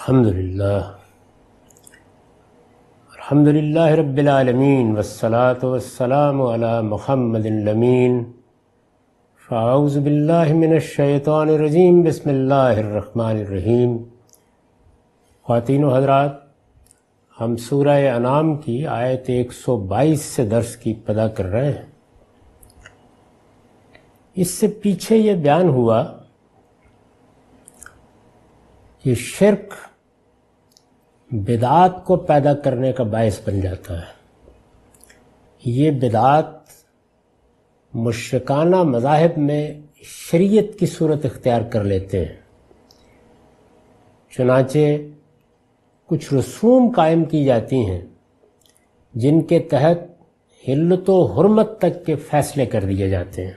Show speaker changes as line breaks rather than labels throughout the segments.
अल्हम्दुलिल्लाह अल्हम्दुलिल्लाह रब्बिलालमीन वस्सलात वस्सलाम अला मुहम्मदिल्लमीन फ़ाउज़ बिल्लामिनशैतानरजीम बसमिल्लाम ख़वातिन हजरात हम सूरह अनाम की आयत 122 से दर्स की पदा कर रहे हैं इससे पीछे ये बयान हुआ कि शिरक बिदात को पैदा करने का बायस बन जाता है ये बिदात मुश्रकाना मजाहब में शरीयत की सूरत इख्तियार कर लेते हैं चुनाचे कुछ रसूम कायम की जाती हैं जिनके तहत हिलत हरमत तक के फैसले कर दिए जाते हैं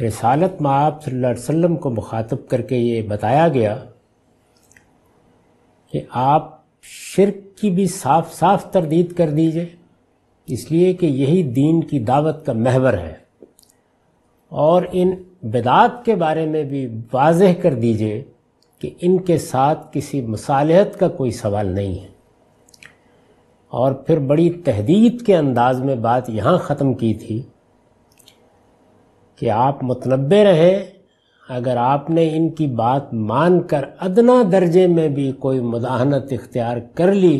रिसालत में आप सल्लम को मुखातब करके ये बताया गया कि आप शिरक की भी साफ साफ तरदीद कर दीजिए इसलिए कि यही दीन की दावत का महवर है और इन बिदात के बारे में भी वाजह कर दीजिए कि इनके साथ किसी मसालहत का कोई सवाल नहीं है और फिर बड़ी तहदीद के अंदाज में बात यहाँ ख़त्म की थी कि आप मतनबे रहें अगर आपने इनकी बात मानकर अदना दर्जे में भी कोई मदाहनत इख्तियार कर ली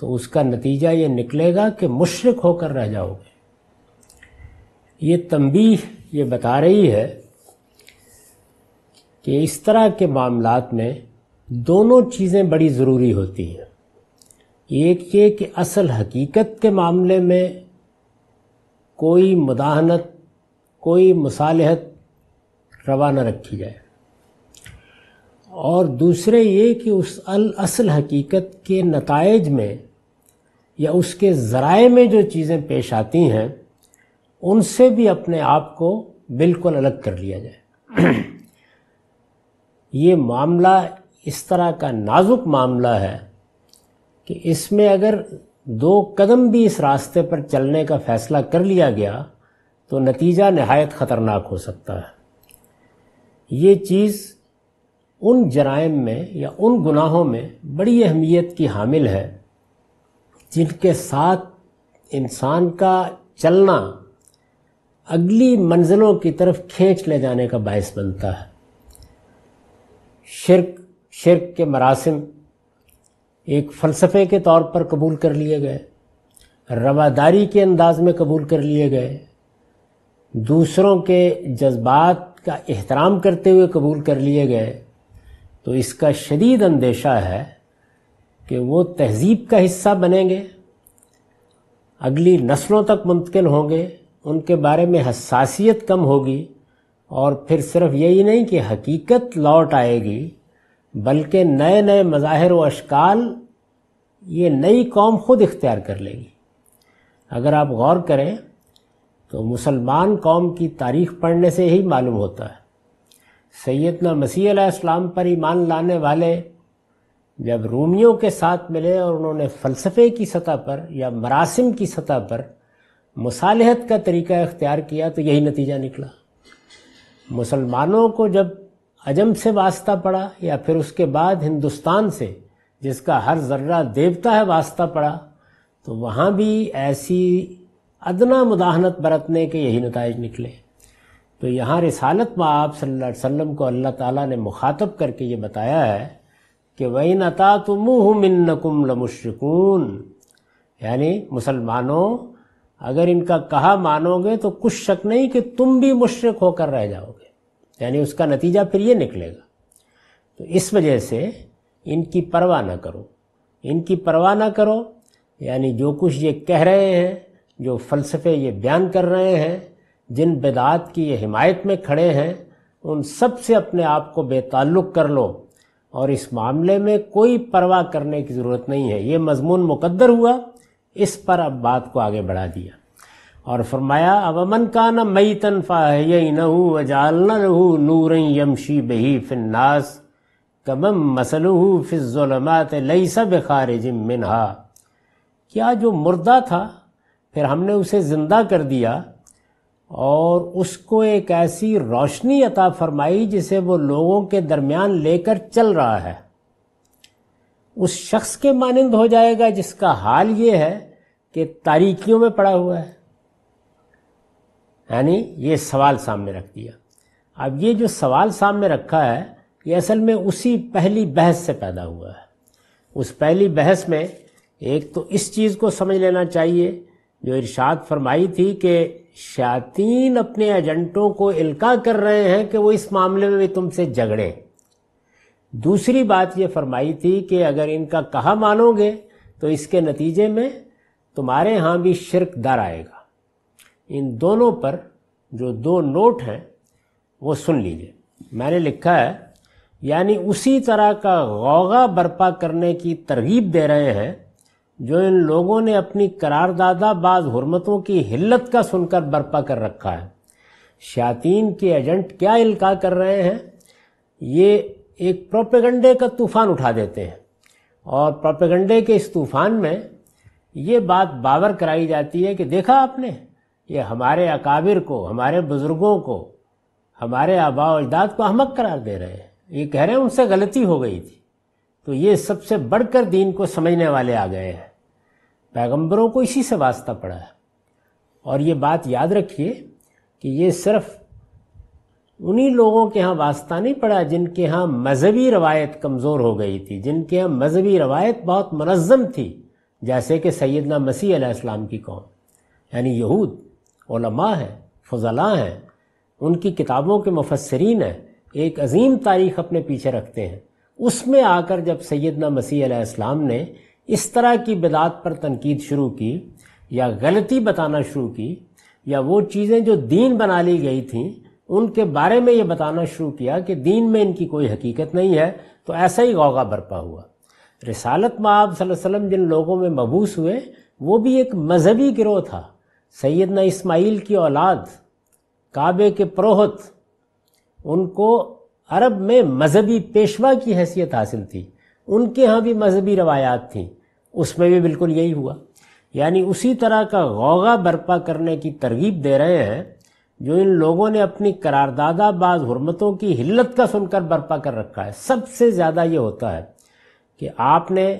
तो उसका नतीजा ये निकलेगा कि मुशरक होकर रह जाओगे ये तंबीह ये बता रही है कि इस तरह के मामला में दोनों चीज़ें बड़ी ज़रूरी होती हैं एक ये कि असल हकीकत के मामले में कोई मदाहनत कोई मसालहत रवाना रखी जाए और दूसरे ये कि उस अल असल हकीकत के नतज में या उसके ज़राए में जो चीज़ें पेश आती हैं उनसे भी अपने आप को बिल्कुल अलग कर लिया जाए ये मामला इस तरह का नाजुक मामला है कि इसमें अगर दो कदम भी इस रास्ते पर चलने का फ़ैसला कर लिया गया तो नतीजा नहायत ख़तरनाक हो सकता है ये चीज़ उन जराइम में या उन गुनाहों में बड़ी अहमियत की हामिल है जिनके साथ इंसान का चलना अगली मंजिलों की तरफ खींच ले जाने का बायस बनता है शिरक शिरक के मरासम एक फ़लसफ़े के तौर पर कबूल कर लिए गए रवादारी के अंदाज में कबूल कर लिए गए दूसरों के जज्बात का एहतराम करते हुए कबूल कर लिए गए तो इसका शदीद अंदेशा है कि वो तहजीब का हिस्सा बनेंगे अगली नस्लों तक मुंतकिल होंगे उनके बारे में हसासीत कम होगी और फिर सिर्फ यही नहीं कि हकीकत लौट आएगी बल्कि नए नए मज़ाहिर व अशकाल ये नई कौम खुद इख्तियार कर लेगी अगर आप गौर करें तो मुसलमान कौम की तारीख पढ़ने से ही मालूम होता है सैदना मसीह इस्लाम पर ईमान लाने वाले जब रूमियों के साथ मिले और उन्होंने फ़लसफ़े की सतह पर या मरासिम की सतह पर मुसालहत का तरीका इख्तियार किया तो यही नतीजा निकला मुसलमानों को जब अजम से वास्ता पड़ा या फिर उसके बाद हिंदुस्तान से जिसका हर जर्रा देवता है वास्ता पड़ा तो वहाँ भी ऐसी अदना मुदाहनत बरतने के यही नतज निकले तो यहाँ रिसालत में आप सल्ला वसम को अल्लाह ताला ने मुखातब करके ये बताया है कि वही नता तुम मिन्नकुम लमुशकून यानी मुसलमानों अगर इनका कहा मानोगे तो कुछ शक नहीं कि तुम भी मुशरक होकर रह जाओगे यानी उसका नतीजा फिर ये निकलेगा तो इस वजह से इनकी परवाह ना करो इनकी परवाह ना करो यानी जो कुछ ये कह रहे हैं जो फ़लसफ़े ये बयान कर रहे हैं जिन बेदात की ये हिमायत में खड़े हैं उन सब से अपने आप को बेताल्लुक़ कर लो और इस मामले में कोई परवाह करने की ज़रूरत नहीं है ये मजमून मुकद्दर हुआ इस पर अब बात को आगे बढ़ा दिया और फरमाया अब अमन का न मई तनफा है नहू अजालना रहू नूर यमशी बही फिन्नास कमम मसलू फिज़लमात लई सब खारिज मिनहा क्या जो मुर्दा था फिर हमने उसे ज़िंदा कर दिया और उसको एक ऐसी रोशनी अता फरमाई जिसे वो लोगों के दरमियान लेकर चल रहा है उस शख्स के मानंद हो जाएगा जिसका हाल ये है कि तारीखियों में पड़ा हुआ है यानी ये सवाल सामने रख दिया अब ये जो सवाल सामने रखा है ये असल में उसी पहली बहस से पैदा हुआ है उस पहली बहस में एक तो इस चीज़ को समझ लेना चाहिए जो इर्शाद फरमाई थी कि शातीन अपने एजेंटों को इल्का कर रहे हैं कि वो इस मामले में भी तुमसे झगड़े दूसरी बात ये फरमाई थी कि अगर इनका कहा मानोगे तो इसके नतीजे में तुम्हारे यहाँ भी शिरक दर आएगा इन दोनों पर जो दो नोट हैं वो सुन लीजिए मैंने लिखा है यानी उसी तरह का गौगा बर्पा करने की तरगीब दे रहे हैं जो इन लोगों ने अपनी करारदादा बाज हरमतों की हिल्लत का सुनकर बर्पा कर रखा है शातीन के एजेंट क्या इल्का कर रहे हैं ये एक प्रोपेगंडे का तूफान उठा देते हैं और प्रोपेगंडे के इस तूफान में ये बात बावर कराई जाती है कि देखा आपने ये हमारे अकाबिर को हमारे बुज़ुर्गों को हमारे आबा अजदाद को अहमक करार दे रहे हैं ये कह रहे हैं उनसे गलती हो गई थी तो ये सबसे बढ़कर दीन को समझने वाले आ गए हैं पैगंबरों को इसी से वास्ता पड़ा है और ये बात याद रखिए कि ये सिर्फ उन्हीं लोगों के यहाँ वास्ता नहीं पड़ा जिनके यहाँ मजहबी रवायत कमज़ोर हो गई थी जिनके यहाँ मजहबी रवायत बहुत मनज़म थी जैसे कि सैदना मसीह इस्लाम की कौम यानी यहूद ओलमा हैं फजला हैं उनकी किताबों के मुफसरीन हैं एक अजीम तारीख अपने पीछे रखते हैं उसमें आकर जब सैदना मसीह इस्लाम ने इस तरह की बिदात पर तनकीद शुरू की या गलती बताना शुरू की या वो चीज़ें जो दीन बना ली गई थी उनके बारे में ये बताना शुरू किया कि दीन में इनकी कोई हकीकत नहीं है तो ऐसा ही गौगा बरपा हुआ रिसालत माब वसल्लम जिन लोगों में मबूस हुए वो भी एक मजहबी गिरोह था सैदना इस्माइल की औलाद काबे के प्रोहत उनको अरब में मजहबी पेशवा की हैसियत हासिल थी उनके यहाँ भी मजहबी रवायात थी उसमें भी बिल्कुल यही हुआ यानी उसी तरह का गौगा बर्पा करने की तरगीब दे रहे हैं जो इन लोगों ने अपनी करारदादा बाज हरमतों की हिल्लत का सुनकर बर्पा कर रखा है सबसे ज़्यादा ये होता है कि आपने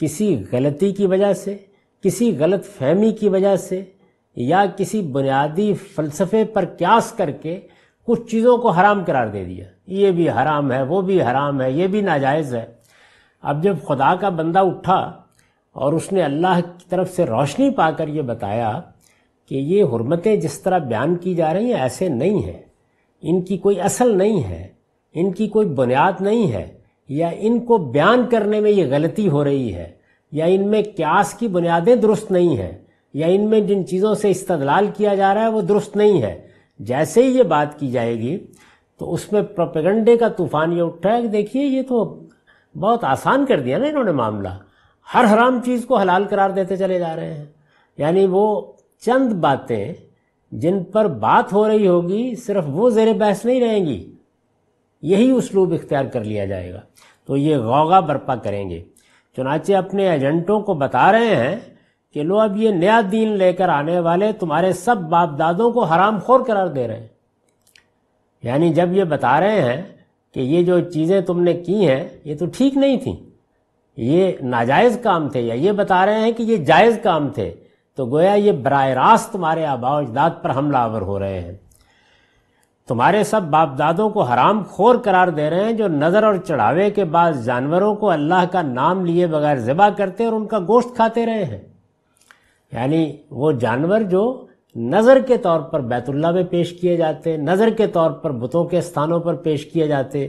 किसी गलती की वजह से किसी गलत फहमी की वजह से या किसी बुनियादी फ़लसफ़े पर क्यास करके कुछ चीज़ों को हराम करार दे दिया ये भी हराम है वो भी हराम है ये भी नाजायज़ है अब जब खुदा का बंदा उठा और उसने अल्लाह की तरफ से रोशनी पाकर ये बताया कि ये हरमतें जिस तरह बयान की जा रही हैं ऐसे नहीं हैं इनकी कोई असल नहीं है इनकी कोई बुनियाद नहीं है या इनको बयान करने में ये गलती हो रही है या इनमें क्यास की बुनियादें दुरुस्त नहीं हैं या इनमें जिन चीज़ों से इस्तलाल किया जा रहा है वो दुरुस्त नहीं है जैसे ही ये बात की जाएगी तो उसमें प्रोपेगंडे का तूफान ये उठता है कि देखिए ये तो बहुत आसान कर दिया ना इन्होंने मामला हर हराम चीज़ को हलाल करार देते चले जा रहे हैं यानी वो चंद बातें जिन पर बात हो रही होगी सिर्फ वो जेर बहस नहीं रहेंगी यही उसलूब इख्तियार कर लिया जाएगा तो ये गौगा बर्पा करेंगे चुनाचे अपने एजेंटों को बता रहे हैं कि लो अब ये नया दीन लेकर आने वाले तुम्हारे सब बाप दादों को हराम खोर करार दे रहे हैं यानी जब ये बता रहे हैं कि ये जो चीज़ें तुमने की हैं ये तो ठीक नहीं थी ये नाजायज़ काम थे या ये बता रहे हैं कि ये जायज़ काम थे तो गोया ये बर रास्त तुम्हारे आबा अजदाद पर हमला हो रहे हैं तुम्हारे सब बाप दादों को हराम खोर करार दे रहे हैं जो नज़र और चढ़ावे के बाद जानवरों को अल्लाह का नाम लिए बगैर ज़िबा करते और उनका गोश्त खाते रहे हैं यानी वो जानवर जो नज़र के तौर पर बैतुल्ला में पेश किए जाते नज़र के तौर पर बुतों के स्थानों पर पेश किए जाते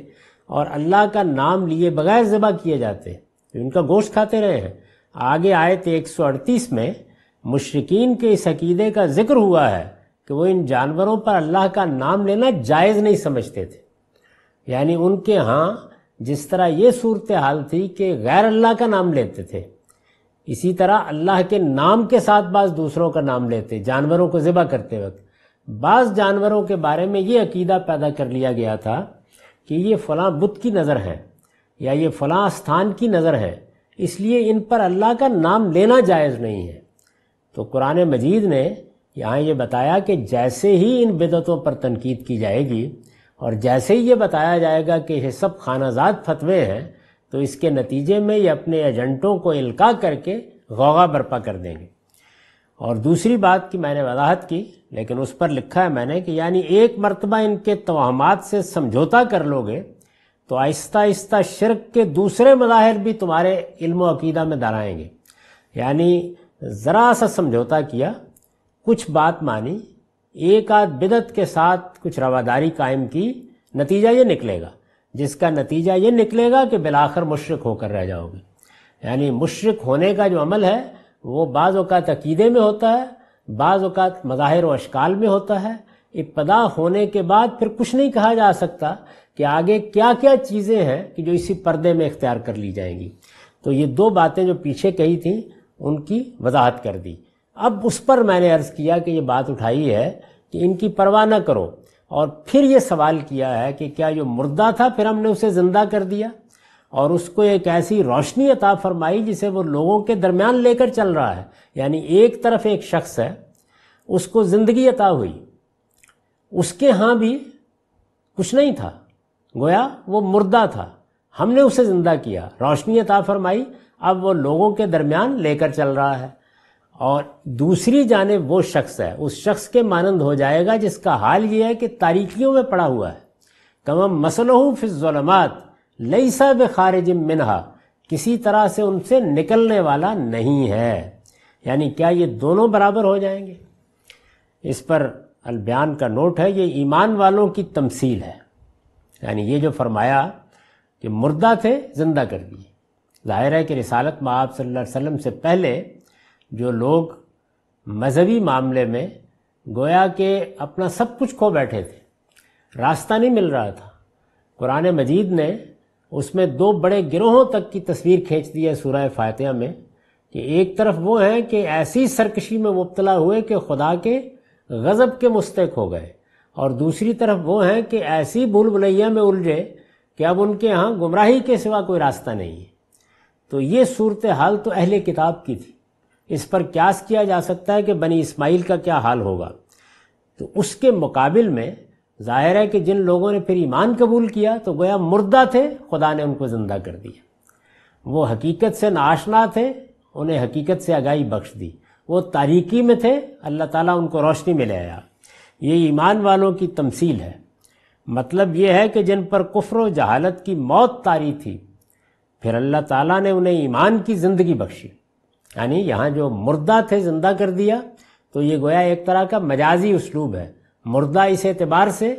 और अल्लाह का नाम लिए बगैर ज़बा किए जाते तो इनका गोश्त खाते रहे हैं आगे आयत 138 में मुशरकिन के इस अकीदे का जिक्र हुआ है कि वो इन जानवरों पर अल्लाह का नाम लेना जायज़ नहीं समझते थे यानी उनके यहाँ जिस तरह ये सूरत हाल थी कि गैर अल्लाह का नाम लेते थे इसी तरह अल्लाह के नाम के साथ बाज दूसरों का नाम लेते जानवरों को ज़िबा करते वक्त बाज़ जानवरों के बारे में ये अकीदा पैदा कर लिया गया था कि ये फ़लाँ बुत की नज़र है या ये फ़लाँ स्थान की नज़र है इसलिए इन पर अल्लाह का नाम लेना जायज़ नहीं है तो कुरान मजीद ने यहाँ ये बताया कि जैसे ही इन बिदतों पर तनकीद की जाएगी और जैसे ही ये बताया जाएगा कि ये सब खानाजात फतवे हैं तो इसके नतीजे में ये अपने एजेंटों को इल्का करके गौगा बर्पा कर देंगे और दूसरी बात की मैंने वजाहत की लेकिन उस पर लिखा है मैंने कि यानी एक मरतबा इनके तोहमात से समझौता कर लोगे तो आहिस्ता आहिस्ता शिरक के दूसरे मज़ाहिर भी तुम्हारे इल्म अकीदा में दराएँगे यानी ज़रा सा समझौता किया कुछ बात मानी एक आध बिदत के साथ कुछ रवादारी कायम की नतीजा ये निकलेगा जिसका नतीजा ये निकलेगा कि बिलाखर मुशरक होकर रह जाओगे यानी मुशरक होने का जो अमल है वो बाज़ अकीदे में होता है बाज़ अवत मज़ाहिर अशकाल में होता है इब्तदा होने के बाद फिर कुछ नहीं कहा जा सकता कि आगे क्या क्या चीज़ें हैं कि जो इसी पर्दे में इख्तियार कर ली जाएंगी तो ये दो बातें जो पीछे कही थी उनकी वजाहत कर दी अब उस पर मैंने अर्ज़ किया कि ये बात उठाई है कि इनकी परवाह ना करो और फिर ये सवाल किया है कि क्या जो मुर्दा था फिर हमने उसे जिंदा कर दिया और उसको एक ऐसी रोशनी अता फरमाई जिसे वो लोगों के दरमियान लेकर चल रहा है यानी एक तरफ एक शख्स है उसको ज़िंदगी अता हुई उसके यहाँ भी कुछ नहीं था गोया वो मुर्दा था हमने उसे ज़िंदा किया रोशनी अता फरमाई अब वो लोगों के दरमियान लेकर चल रहा है और दूसरी जानब वो शख्स है उस शख्स के मानंद हो जाएगा जिसका हाल ये है कि तारीखियों में पड़ा हुआ है तमाम मसलहू फिज़लमात लई बे खारिज मिनहा किसी तरह से उनसे निकलने वाला नहीं है यानी क्या ये दोनों बराबर हो जाएंगे इस पर अलबयान का नोट है ये ईमान वालों की तमसील है यानी ये जो फरमाया कि मुर्दा थे ज़िंदा कर दिए जाहिर है कि रिसालत में आप सल्लल्लाहु अलैहि वसल्लम से पहले जो लोग मजहबी मामले में गोया के अपना सब कुछ खो बैठे थे रास्ता नहीं मिल रहा था कुरान मजीद ने उसमें दो बड़े गिरोहों तक की तस्वीर खींच दी है सूरह फातह में कि एक तरफ वो हैं कि ऐसी सरकशी में मुबतला हुए कि खुदा के गज़ब के मुस्तक हो गए और दूसरी तरफ वो हैं कि ऐसी भूल भुलैया में उलझे कि अब उनके यहाँ गुमराही के सिवा कोई रास्ता नहीं है तो ये सूरत हाल तो अहले किताब की थी इस पर क्यास किया जा सकता है कि बनी इस्माइल का क्या हाल होगा तो उसके मुकाबिल में जाहिर है कि जिन लोगों ने फिर ईमान कबूल किया तो गोया मुर्दा थे खुदा ने उनको ज़िंदा कर दिया वो हकीकत से नाशना थे उन्हें हकीकत से आगाही बख्श दी वो तारीकी में थे अल्लाह ताला उनको रोशनी में ले आया ये ईमान वालों की तमसील है मतलब ये है कि जिन पर कुफर जहालत की मौत तारी थी फिर अल्लाह ताला ने उन्हें ईमान की ज़िंदगी बख्शी यानी यहाँ जो मुर्दा थे ज़िंदा कर दिया तो ये गोया एक तरह का मजाजी उसलूब है मुर्दा इस एतबार से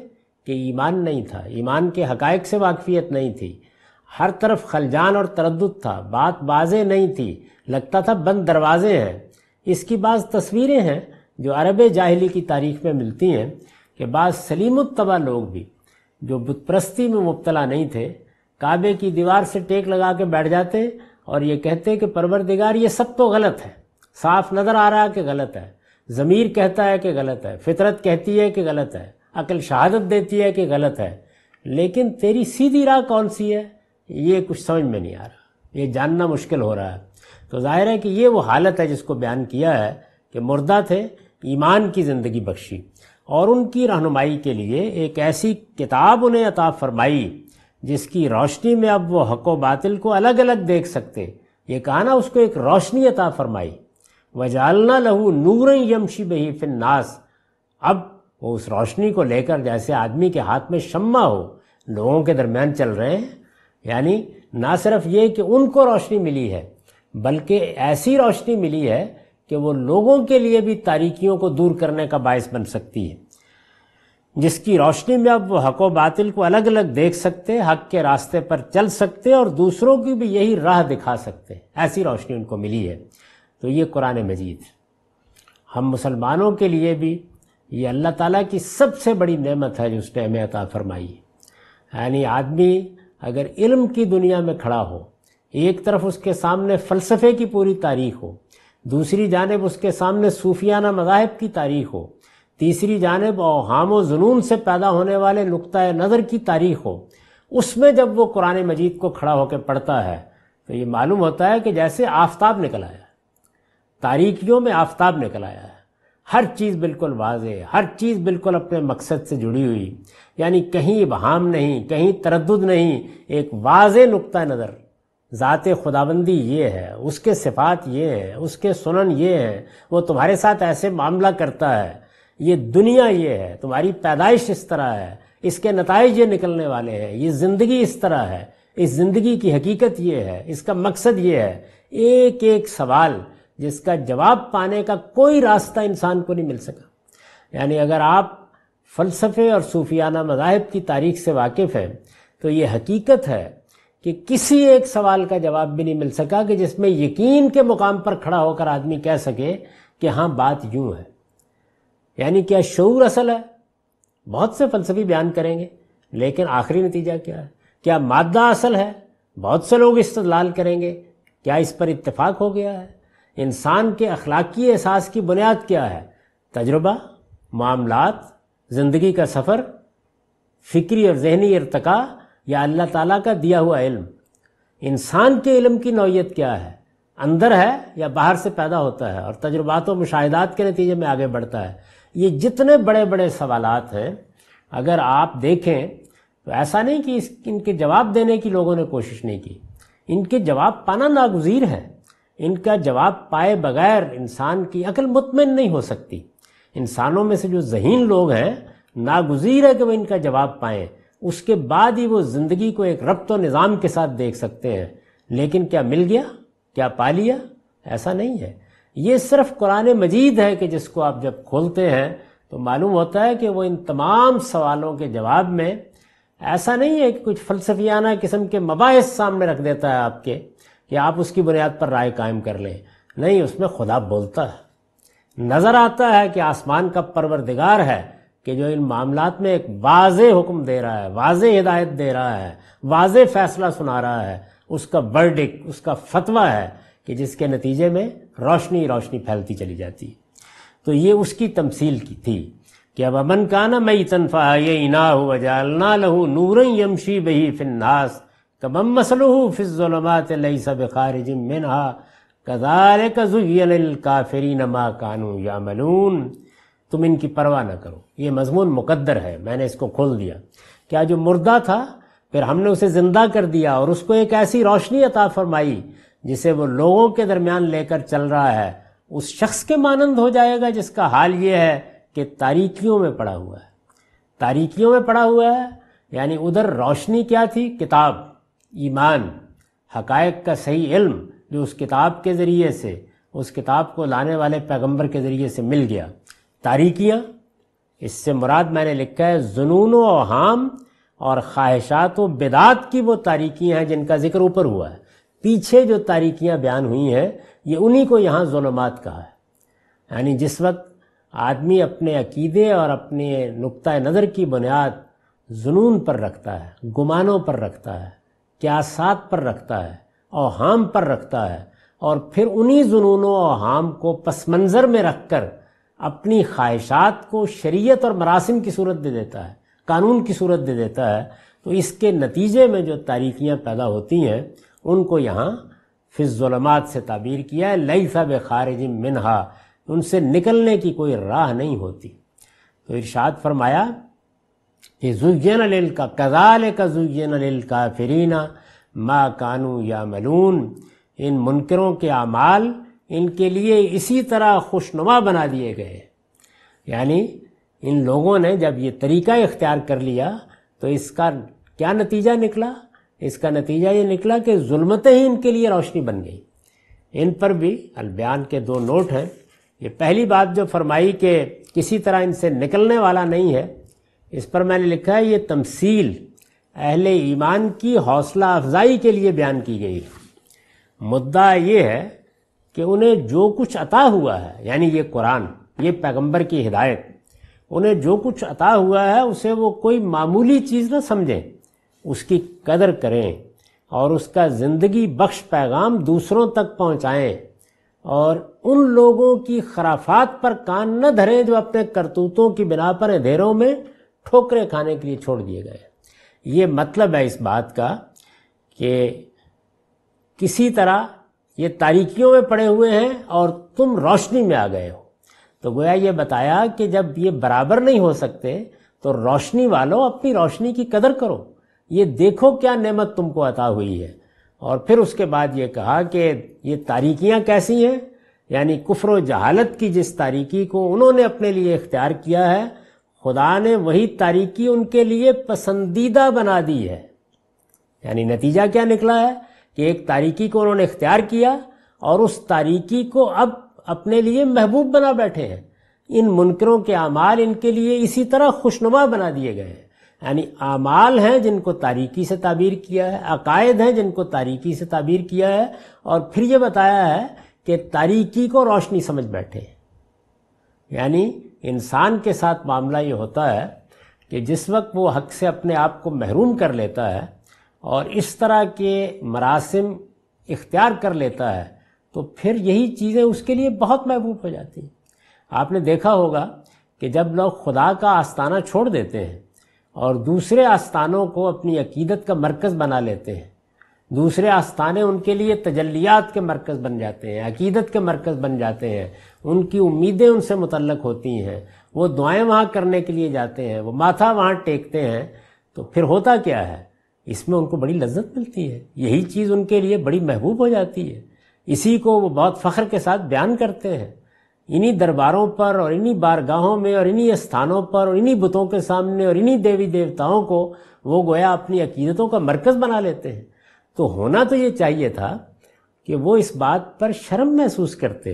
कि ईमान नहीं था ईमान के हकायक से वाकफियत नहीं थी हर तरफ खलजान और तरद था बात बाजें नहीं थी लगता था बंद दरवाजे हैं इसकी बाज़ तस्वीरें हैं जो अरब जाहली की तारीख में मिलती हैं कि बाद सलीमतबा लोग भी जो बुतप्रस्ती में मुबतला नहीं थे काबे की दीवार से टेक लगा के बैठ जाते और ये कहते हैं कि परवरदिगार ये सब तो गलत है साफ नज़र आ रहा है कि गलत है ज़मीर कहता है कि गलत है फितरत कहती है कि गलत है अकल शहादत देती है कि गलत है लेकिन तेरी सीधी राह कौन सी है ये कुछ समझ में नहीं आ रहा ये जानना मुश्किल हो रहा है तो जाहिर है कि ये वो हालत है जिसको बयान किया है कि मुर्दा थे ईमान की ज़िंदगी बख्शी और उनकी रहनुमाई के लिए एक ऐसी किताब उन्हें अता फरमाई जिसकी रोशनी में अब वो हक बातिल को अलग अलग देख सकते ये कहा ना उसको एक रोशनी अता फरमाई वजालना लहू नूर यमशी बही नास अब वो उस रोशनी को लेकर जैसे आदमी के हाथ में शम्मा हो लोगों के दरम्यान चल रहे हैं यानी ना सिर्फ ये कि उनको रोशनी मिली है बल्कि ऐसी रोशनी मिली है कि वो लोगों के लिए भी तारीकियों को दूर करने का बायस बन सकती है जिसकी रोशनी में अब हक व बातिल को अलग अलग देख सकते हक के रास्ते पर चल सकते और दूसरों की भी यही राह दिखा सकते ऐसी रोशनी उनको मिली है तो ये कुरान मजीद हम मुसलमानों के लिए भी ये अल्लाह ताला की सबसे बड़ी नेमत है जो उसने हमें अता फरमाई यानी आदमी अगर इल्म की दुनिया में खड़ा हो एक तरफ उसके सामने फ़लसफ़े की पूरी तारीख हो दूसरी जानब उसके सामने सूफियाना मजाहब की तारीख हो तीसरी जानब और व जुनून से पैदा होने वाले नुकता नज़र की तारीख हो उसमें जब वो कुरान मजीद को खड़ा होकर पढ़ता है तो ये मालूम होता है कि जैसे आफ्ताब निकल आया तारीखियों में आफ्ताब निकल आया है हर चीज़ बिल्कुल वाज हर चीज़ बिल्कुल अपने मकसद से जुड़ी हुई यानी कहीं इबहम नहीं कहीं तरद नहीं एक वाज नुकता नज़र ज़ात खुदाबंदी ये है उसके सिफात ये हैं उसके सुनन ये हैं वो तुम्हारे साथ ऐसे मामला करता है ये दुनिया ये है तुम्हारी पैदाइश इस तरह है इसके नतज ये निकलने वाले हैं ये ज़िंदगी इस तरह है इस ज़िंदगी की हकीकत ये है इसका मकसद ये है एक एक सवाल जिसका जवाब पाने का कोई रास्ता इंसान को नहीं मिल सका यानी अगर आप फ़लसफ़े और सूफियाना मजाहब की तारीख से वाकिफ़ हैं तो ये हकीकत है कि किसी एक सवाल का जवाब भी नहीं मिल सका कि जिसमें यकीन के मुकाम पर खड़ा होकर आदमी कह सके कि हाँ बात यूँ है यानी क्या शूर असल है बहुत से फलसफी बयान करेंगे लेकिन आखिरी नतीजा क्या है क्या मादा असल है बहुत से लोग इस्तलाल करेंगे क्या इस पर इतफाक़ हो गया है इंसान के अखलाकी एहसास की बुनियाद क्या है तजुर्बा मामला ज़िंदगी का सफ़र फ़िक्री और जहनी इरतका या अल्लाह ताला का दिया हुआ इल्म इंसान के इल्म की नौीयत क्या है अंदर है या बाहर से पैदा होता है और तजुर्बात और मुशाहदात के नतीजे में आगे बढ़ता है ये जितने बड़े बड़े सवालात हैं अगर आप देखें तो ऐसा नहीं कि इस इनके जवाब देने की लोगों ने कोशिश नहीं की इनके जवाब पाना नागजीर है इनका जवाब पाए बगैर इंसान की अकल मुतमिन नहीं हो सकती इंसानों में से जो जहीन लोग हैं नागजीर है कि वह इनका जवाब पाएं उसके बाद ही वो ज़िंदगी को एक रब्त निज़ाम के साथ देख सकते हैं लेकिन क्या मिल गया क्या पा लिया ऐसा नहीं है ये सिर्फ कुरान मजीद है कि जिसको आप जब खोलते हैं तो मालूम होता है कि वो इन तमाम सवालों के जवाब में ऐसा नहीं है कि कुछ फलसफियाना किस्म के मबास सामने रख देता है आपके कि आप उसकी बुनियाद पर राय कायम कर लें नहीं उसमें खुदा बोलता है नज़र आता है कि आसमान का परवरदिगार है कि जो इन मामला में एक वाज हुक्म दे रहा है वाज हिदायत दे रहा है वाज फैसला सुना रहा है उसका बर्डिक उसका फतवा है कि जिसके नतीजे में रोशनी रोशनी फैलती चली जाती है तो ये उसकी तमसील की थी कि अब अमन का न मई तनफा ये इना हो ना लहू नूर यमशी बही फिन्नास कबम मसलू फिजुलमात लई सब खारिज मिनहा कदार कजुल काफरी नमा कानू या मलून तुम इनकी परवाह ना करो ये मजमून मुकद्दर है मैंने इसको खोल दिया क्या जो मुर्दा था फिर हमने उसे ज़िंदा कर दिया और उसको एक ऐसी रोशनी अता फरमाई जिसे वो लोगों के दरमियान लेकर चल रहा है उस शख्स के मानंद हो जाएगा जिसका हाल ये है कि तारीखियों में पड़ा हुआ है तारीखियों में पड़ा हुआ है यानी उधर रोशनी क्या थी किताब ईमान हकायक का सही इल्म जो उस किताब के ज़रिए से उस किताब को लाने वाले पैगंबर के ज़रिए से मिल गया तारीखियाँ इससे मुराद मैंने लिखा है जुनून वहाम और ख्वाहिशात व बिदात की वो तारीखियाँ हैं जिनका जिक्र ऊपर हुआ है पीछे जो तारीखियाँ बयान हुई हैं ये उन्हीं को यहाँ जुलमात कहा है यानी जिस वक्त आदमी अपने अकीदे और अपने नुक़ नज़र की बुनियाद जुनून पर रखता है गुमानों पर रखता है क्यासात पर रखता है और हाम पर रखता है और फिर उन्हीं जुनूनों और हाम को पस मंज़र में रख कर अपनी ख्वाहिशात को शरीयत और मरासम की सूरत दे देता है कानून की सूरत दे देता है तो इसके नतीजे में जो तारीखियाँ पैदा होती हैं उनको यहाँ फिजुलमात से ताबीर किया है लई सा खारिज मिनहा उनसे निकलने की कोई राह नहीं होती तो इर्शाद फरमाया कि जुयन लिल का कजाल का जुयन लिल का फरीना माँ कानू या मलून इन मुनकरों के अमाल इनके लिए इसी तरह खुशनुमा बना दिए गए यानी इन लोगों ने जब ये तरीका इख्तियार कर लिया तो इसका क्या नतीजा निकला इसका नतीजा ये निकला कि जुल्मतें ही इनके लिए रोशनी बन गई इन पर भी अलबयान के दो नोट हैं ये पहली बात जो फरमाई के किसी तरह इनसे निकलने वाला नहीं है इस पर मैंने लिखा है ये तमसील अहले ईमान की हौसला अफजाई के लिए बयान की गई है मुद्दा ये है कि उन्हें जो कुछ अता हुआ है यानी ये कुरान ये पैगंबर की हिदायत उन्हें जो कुछ अता हुआ है उसे वो कोई मामूली चीज़ ना समझें उसकी कदर करें और उसका ज़िंदगी बख्श पैगाम दूसरों तक पहुंचाएं और उन लोगों की खराफात पर कान न धरें जो अपने करतूतों की बिना पर अंधेरों में ठोकरें खाने के लिए छोड़ दिए गए ये मतलब है इस बात का कि किसी तरह ये तारीखियों में पड़े हुए हैं और तुम रोशनी में आ गए हो तो गोया ये बताया कि जब ये बराबर नहीं हो सकते तो रोशनी वालों अपनी रोशनी की कदर करो ये देखो क्या नेमत तुमको अता हुई है और फिर उसके बाद ये कहा कि ये तारीकियां कैसी हैं यानी कुफर जहालत की जिस तारीकी को उन्होंने अपने लिए इख्तियार किया है खुदा ने वही तारीकी उनके लिए पसंदीदा बना दी है यानी नतीजा क्या निकला है कि एक तारीकी को उन्होंने इख्तियार किया और उस तारीकी को अब अपने लिए महबूब बना बैठे हैं इन मुनकरों के अमाल इनके लिए इसी तरह खुशनुमा बना दिए गए हैं यानी आमाल हैं जिनको तारीकी से ताबीर किया है अकायद हैं जिनको तारीकी से ताबीर किया है और फिर ये बताया है कि तारीकी को रोशनी समझ बैठे यानी इंसान के साथ मामला ये होता है कि जिस वक्त वो हक से अपने आप को महरूम कर लेता है और इस तरह के मरासम इख्तियार कर लेता है तो फिर यही चीज़ें उसके लिए बहुत महबूब हो जाती हैं आपने देखा होगा कि जब लोग खुदा का आस्ताना छोड़ देते हैं और दूसरे आस्थानों को अपनी अकीदत का मरकज़ बना लेते हैं दूसरे आस्थाने उनके लिए तजलियात के मरकज़ बन जाते हैं अकीदत के मरकज़ बन जाते हैं उनकी उम्मीदें उनसे मुतलक होती हैं वो दुआएं वहाँ करने के लिए जाते हैं वो माथा वहाँ टेकते हैं तो फिर होता क्या है इसमें उनको बड़ी लज्जत मिलती है यही चीज़ उनके लिए बड़ी महबूब हो जाती है इसी को वो बहुत फ़ख्र के साथ बयान करते हैं इन्हीं दरबारों पर और इन्हीं बारगाहों में और इन्हीं स्थानों पर और इन्हीं बुतों के सामने और इन्हीं देवी देवताओं को वो गोया अपनी अकीदतों का मरकज़ बना लेते हैं तो होना तो ये चाहिए था कि वो इस बात पर शर्म महसूस करते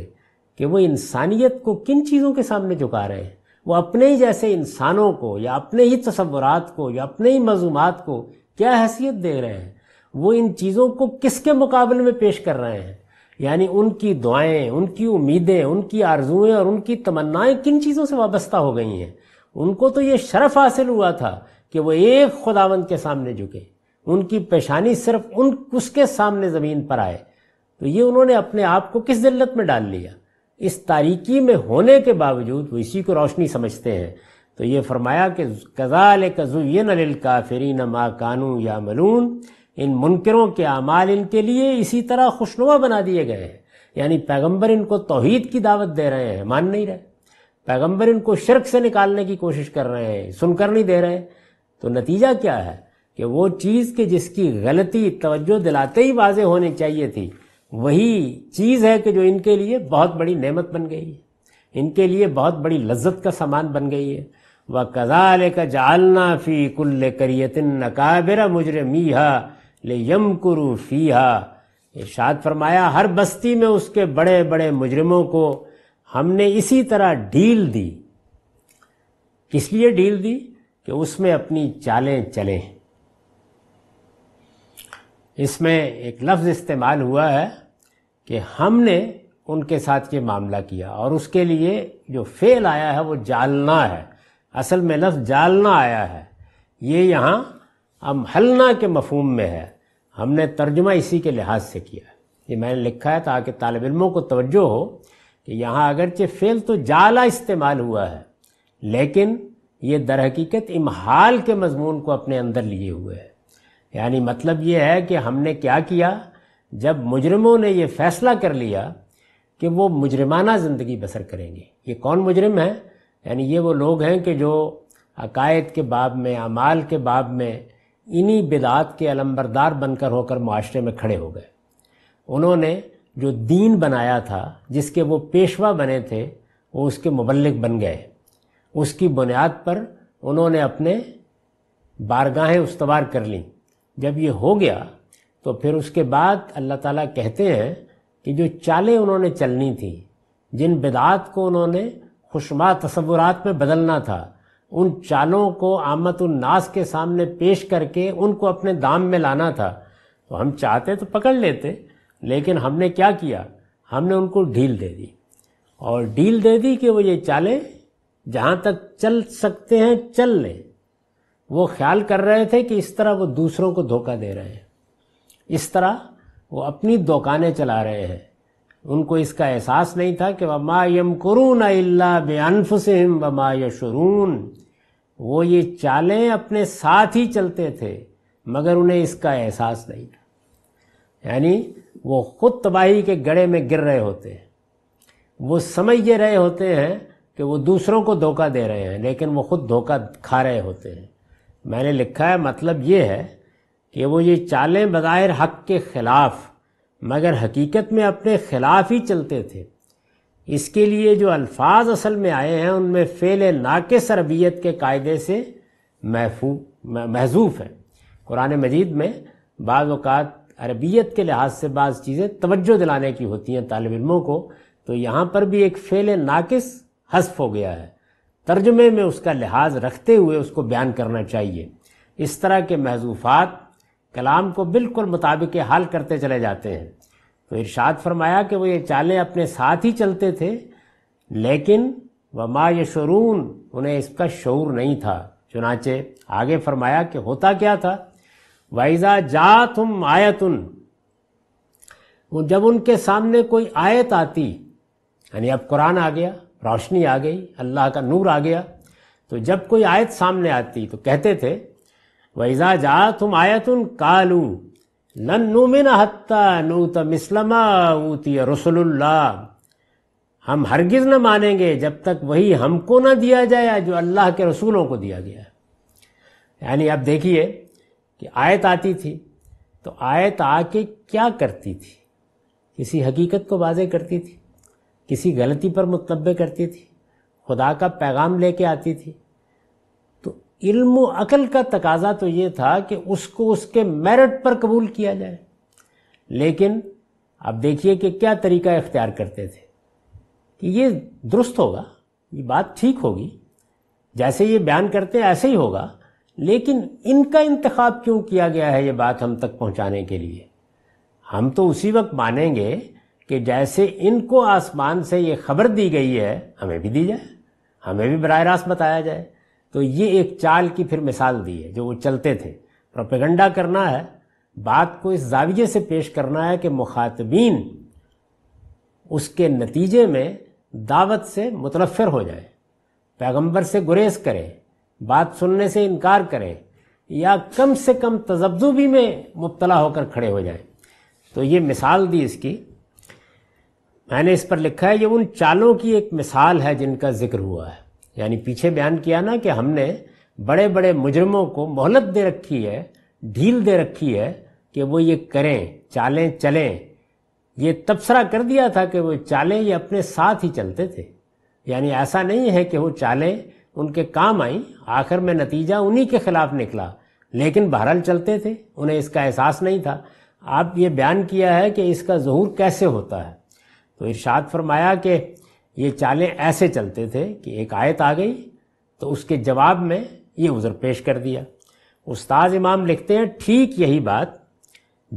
कि वो इंसानियत को किन चीज़ों के सामने झुका रहे हैं वो अपने ही जैसे इंसानों को या अपने ही तस्वुरात को या अपने ही मज़ूमात को क्या हैसियत दे रहे हैं वो इन चीज़ों को किसके मुकाबले में पेश कर रहे हैं यानी उनकी दुआएं उनकी उम्मीदें उनकी आरजुएं और उनकी तमन्नाएं किन चीज़ों से वाबस्ता हो गई हैं उनको तो ये शरफ हासिल हुआ था कि वो एक खुदावंद के सामने झुके उनकी पेशानी सिर्फ उन उसके सामने ज़मीन पर आए तो ये उन्होंने अपने आप को किस जिल्लत में डाल लिया इस तारीकी में होने के बावजूद वो इसी को रोशनी समझते हैं तो ये फरमाया कि कज़ाल कजुन काफरीन मा कानू या मलून इन मुनकरों के अमाल इनके लिए इसी तरह खुशनुमा बना दिए गए हैं यानी पैगंबर इनको तोहहीद की दावत दे रहे हैं मान नहीं रहे पैगंबर इनको शर्क से निकालने की कोशिश कर रहे हैं सुनकर नहीं दे रहे तो नतीजा क्या है कि वो चीज़ के जिसकी गलती तवज्जो दिलाते ही वाजे होनी चाहिए थी वही चीज़ है कि जो इनके लिए बहुत बड़ी नेमत बन गई है इनके लिए बहुत बड़ी लज्जत का सामान बन गई है व कजाल का जालना फ़ी कुल्ल करियतिन नकाबिर मुजरमी ले यम कुरु फीहा इर्शाद फरमाया हर बस्ती में उसके बड़े बड़े मुजरिमों को हमने इसी तरह ढील दी किस लिए ढील दी कि उसमें अपनी चालें चले इसमें एक लफ्ज़ इस्तेमाल हुआ है कि हमने उनके साथ ये मामला किया और उसके लिए जो फेल आया है वो जालना है असल में लफ्ज़ जालना आया है ये यहां अब हलना के मफहम में है हमने तर्जमा इसी के लिहाज से किया ये मैंने लिखा है ताकि तालब इलमों को तोज्जो हो कि यहाँ अगरचे फेल तो जाला इस्तेमाल हुआ है लेकिन ये दर हकीकत इमहाल के मजमून को अपने अंदर लिए हुए है यानी मतलब ये है कि हमने क्या किया जब मुजरमों ने यह फैसला कर लिया कि वो मुजरमाना ज़िंदगी बसर करेंगे ये कौन मुजरम है यानी ये वो लोग हैं कि जो अकायद के बाब में अमाल के बाब में इन्हीं बेदात के अलम्बरदार बनकर होकर माशरे में खड़े हो गए उन्होंने जो दीन बनाया था जिसके वो पेशवा बने थे वो उसके मुबलक बन गए उसकी बुनियाद पर उन्होंने अपने बारगाहें उसवार कर लीं जब ये हो गया तो फिर उसके बाद अल्लाह ताला कहते हैं कि जो चालें उन्होंने चलनी थी जिन बेदात को उन्होंने खुशमा तस्वुरात में बदलना था उन चालों को आमत उन्नास के सामने पेश करके उनको अपने दाम में लाना था तो हम चाहते तो पकड़ लेते लेकिन हमने क्या किया हमने उनको ढील दे दी और ढील दे दी कि वो ये चालें जहाँ तक चल सकते हैं चल लें वो ख्याल कर रहे थे कि इस तरह वो दूसरों को धोखा दे रहे हैं इस तरह वो अपनी दुकानें चला रहे हैं उनको इसका एहसास नहीं था कि वमा यम करून अल्ला सिम वमा यशरून वो ये चालें अपने साथ ही चलते थे मगर उन्हें इसका एहसास नहीं था यानी वो खुद तबाही के गड़े में गिर रहे होते हैं वो समझ ये रहे होते हैं कि वो दूसरों को धोखा दे रहे हैं लेकिन वो खुद धोखा खा रहे होते हैं मैंने लिखा है मतलब ये है कि वो ये चालें बज़ाहिर हक के ख़िलाफ़ मगर हकीकत में अपने ख़िलाफ़ ही चलते थे इसके लिए जो अल्फाज असल में आए हैं उनमें फ़ेल नाकस अरबियत के कायदे से महफू महजूफ है कुरान मजीद में बाद अवत अरबियत के लिहाज से बाज़ चीज़ें तवज्जो दिलाने की होती हैं तालब इलमों को तो यहाँ पर भी एक फ़ेल नाकस हसफ हो गया है तर्जमे में उसका लिहाज रखते हुए उसको बयान करना चाहिए इस तरह के महजूफात कलाम को बिल्कुल मुताबिक हाल करते चले जाते हैं तो इरशाद फरमाया कि वो ये चालें अपने साथ ही चलते थे लेकिन व माँ ये शरून उन्हें इसका शौर नहीं था चुनाचे आगे फरमाया कि होता क्या था वाइजा जा तुम आयतुन जब उनके सामने कोई आयत आती यानी अब कुरान आ गया रोशनी आ गई अल्लाह का नूर आ गया तो जब कोई आयत सामने आती तो कहते थे वैजा जा तुम आयतुन कालू नन्नुमिन हत्ता नूत मिसलमा ऊती रसुल्ला हम हरगिज न मानेंगे जब तक वही हमको ना दिया जाए जो अल्लाह के रसूलों को दिया गया यानी आप देखिए कि आयत आती थी तो आयत आके क्या करती थी किसी हकीकत को वाजे करती थी किसी गलती पर मुतबे करती थी खुदा का पैगाम लेके आती थी इल्म अकल का तकाजा तो ये था कि उसको उसके मेरिट पर कबूल किया जाए लेकिन आप देखिए कि क्या तरीका इख्तियार करते थे कि ये दुरुस्त होगा ये बात ठीक होगी जैसे ये बयान करते हैं ऐसे ही होगा लेकिन इनका इंतखब क्यों किया गया है ये बात हम तक पहुंचाने के लिए हम तो उसी वक्त मानेंगे कि जैसे इनको आसमान से ये खबर दी गई है हमें भी दी जाए हमें भी बर रास्त बताया जाए तो ये एक चाल की फिर मिसाल दी है जो वो चलते थे प्रोपेगंडा करना है बात को इस जाविये से पेश करना है कि मुखातबीन उसके नतीजे में दावत से मुतनफ़र हो जाए पैगंबर से गुरेज करें बात सुनने से इनकार करें या कम से कम तजब्जुबी में मुबतला होकर खड़े हो जाए तो ये मिसाल दी इसकी मैंने इस पर लिखा है ये उन चालों की एक मिसाल है जिनका जिक्र हुआ है यानी पीछे बयान किया ना कि हमने बड़े बड़े मुजरमों को मोहलत दे रखी है ढील दे रखी है कि वो ये करें चालें चलें ये तबसरा कर दिया था कि वो चालें ये अपने साथ ही चलते थे यानी ऐसा नहीं है कि वो चालें उनके काम आई आखिर में नतीजा उन्हीं के खिलाफ निकला लेकिन बहरहाल चलते थे उन्हें इसका एहसास नहीं था आप ये बयान किया है कि इसका जहूर कैसे होता है तो इर्शाद फरमाया कि ये चालें ऐसे चलते थे कि एक आयत आ गई तो उसके जवाब में ये उज़र पेश कर दिया उस्ताद इमाम लिखते हैं ठीक यही बात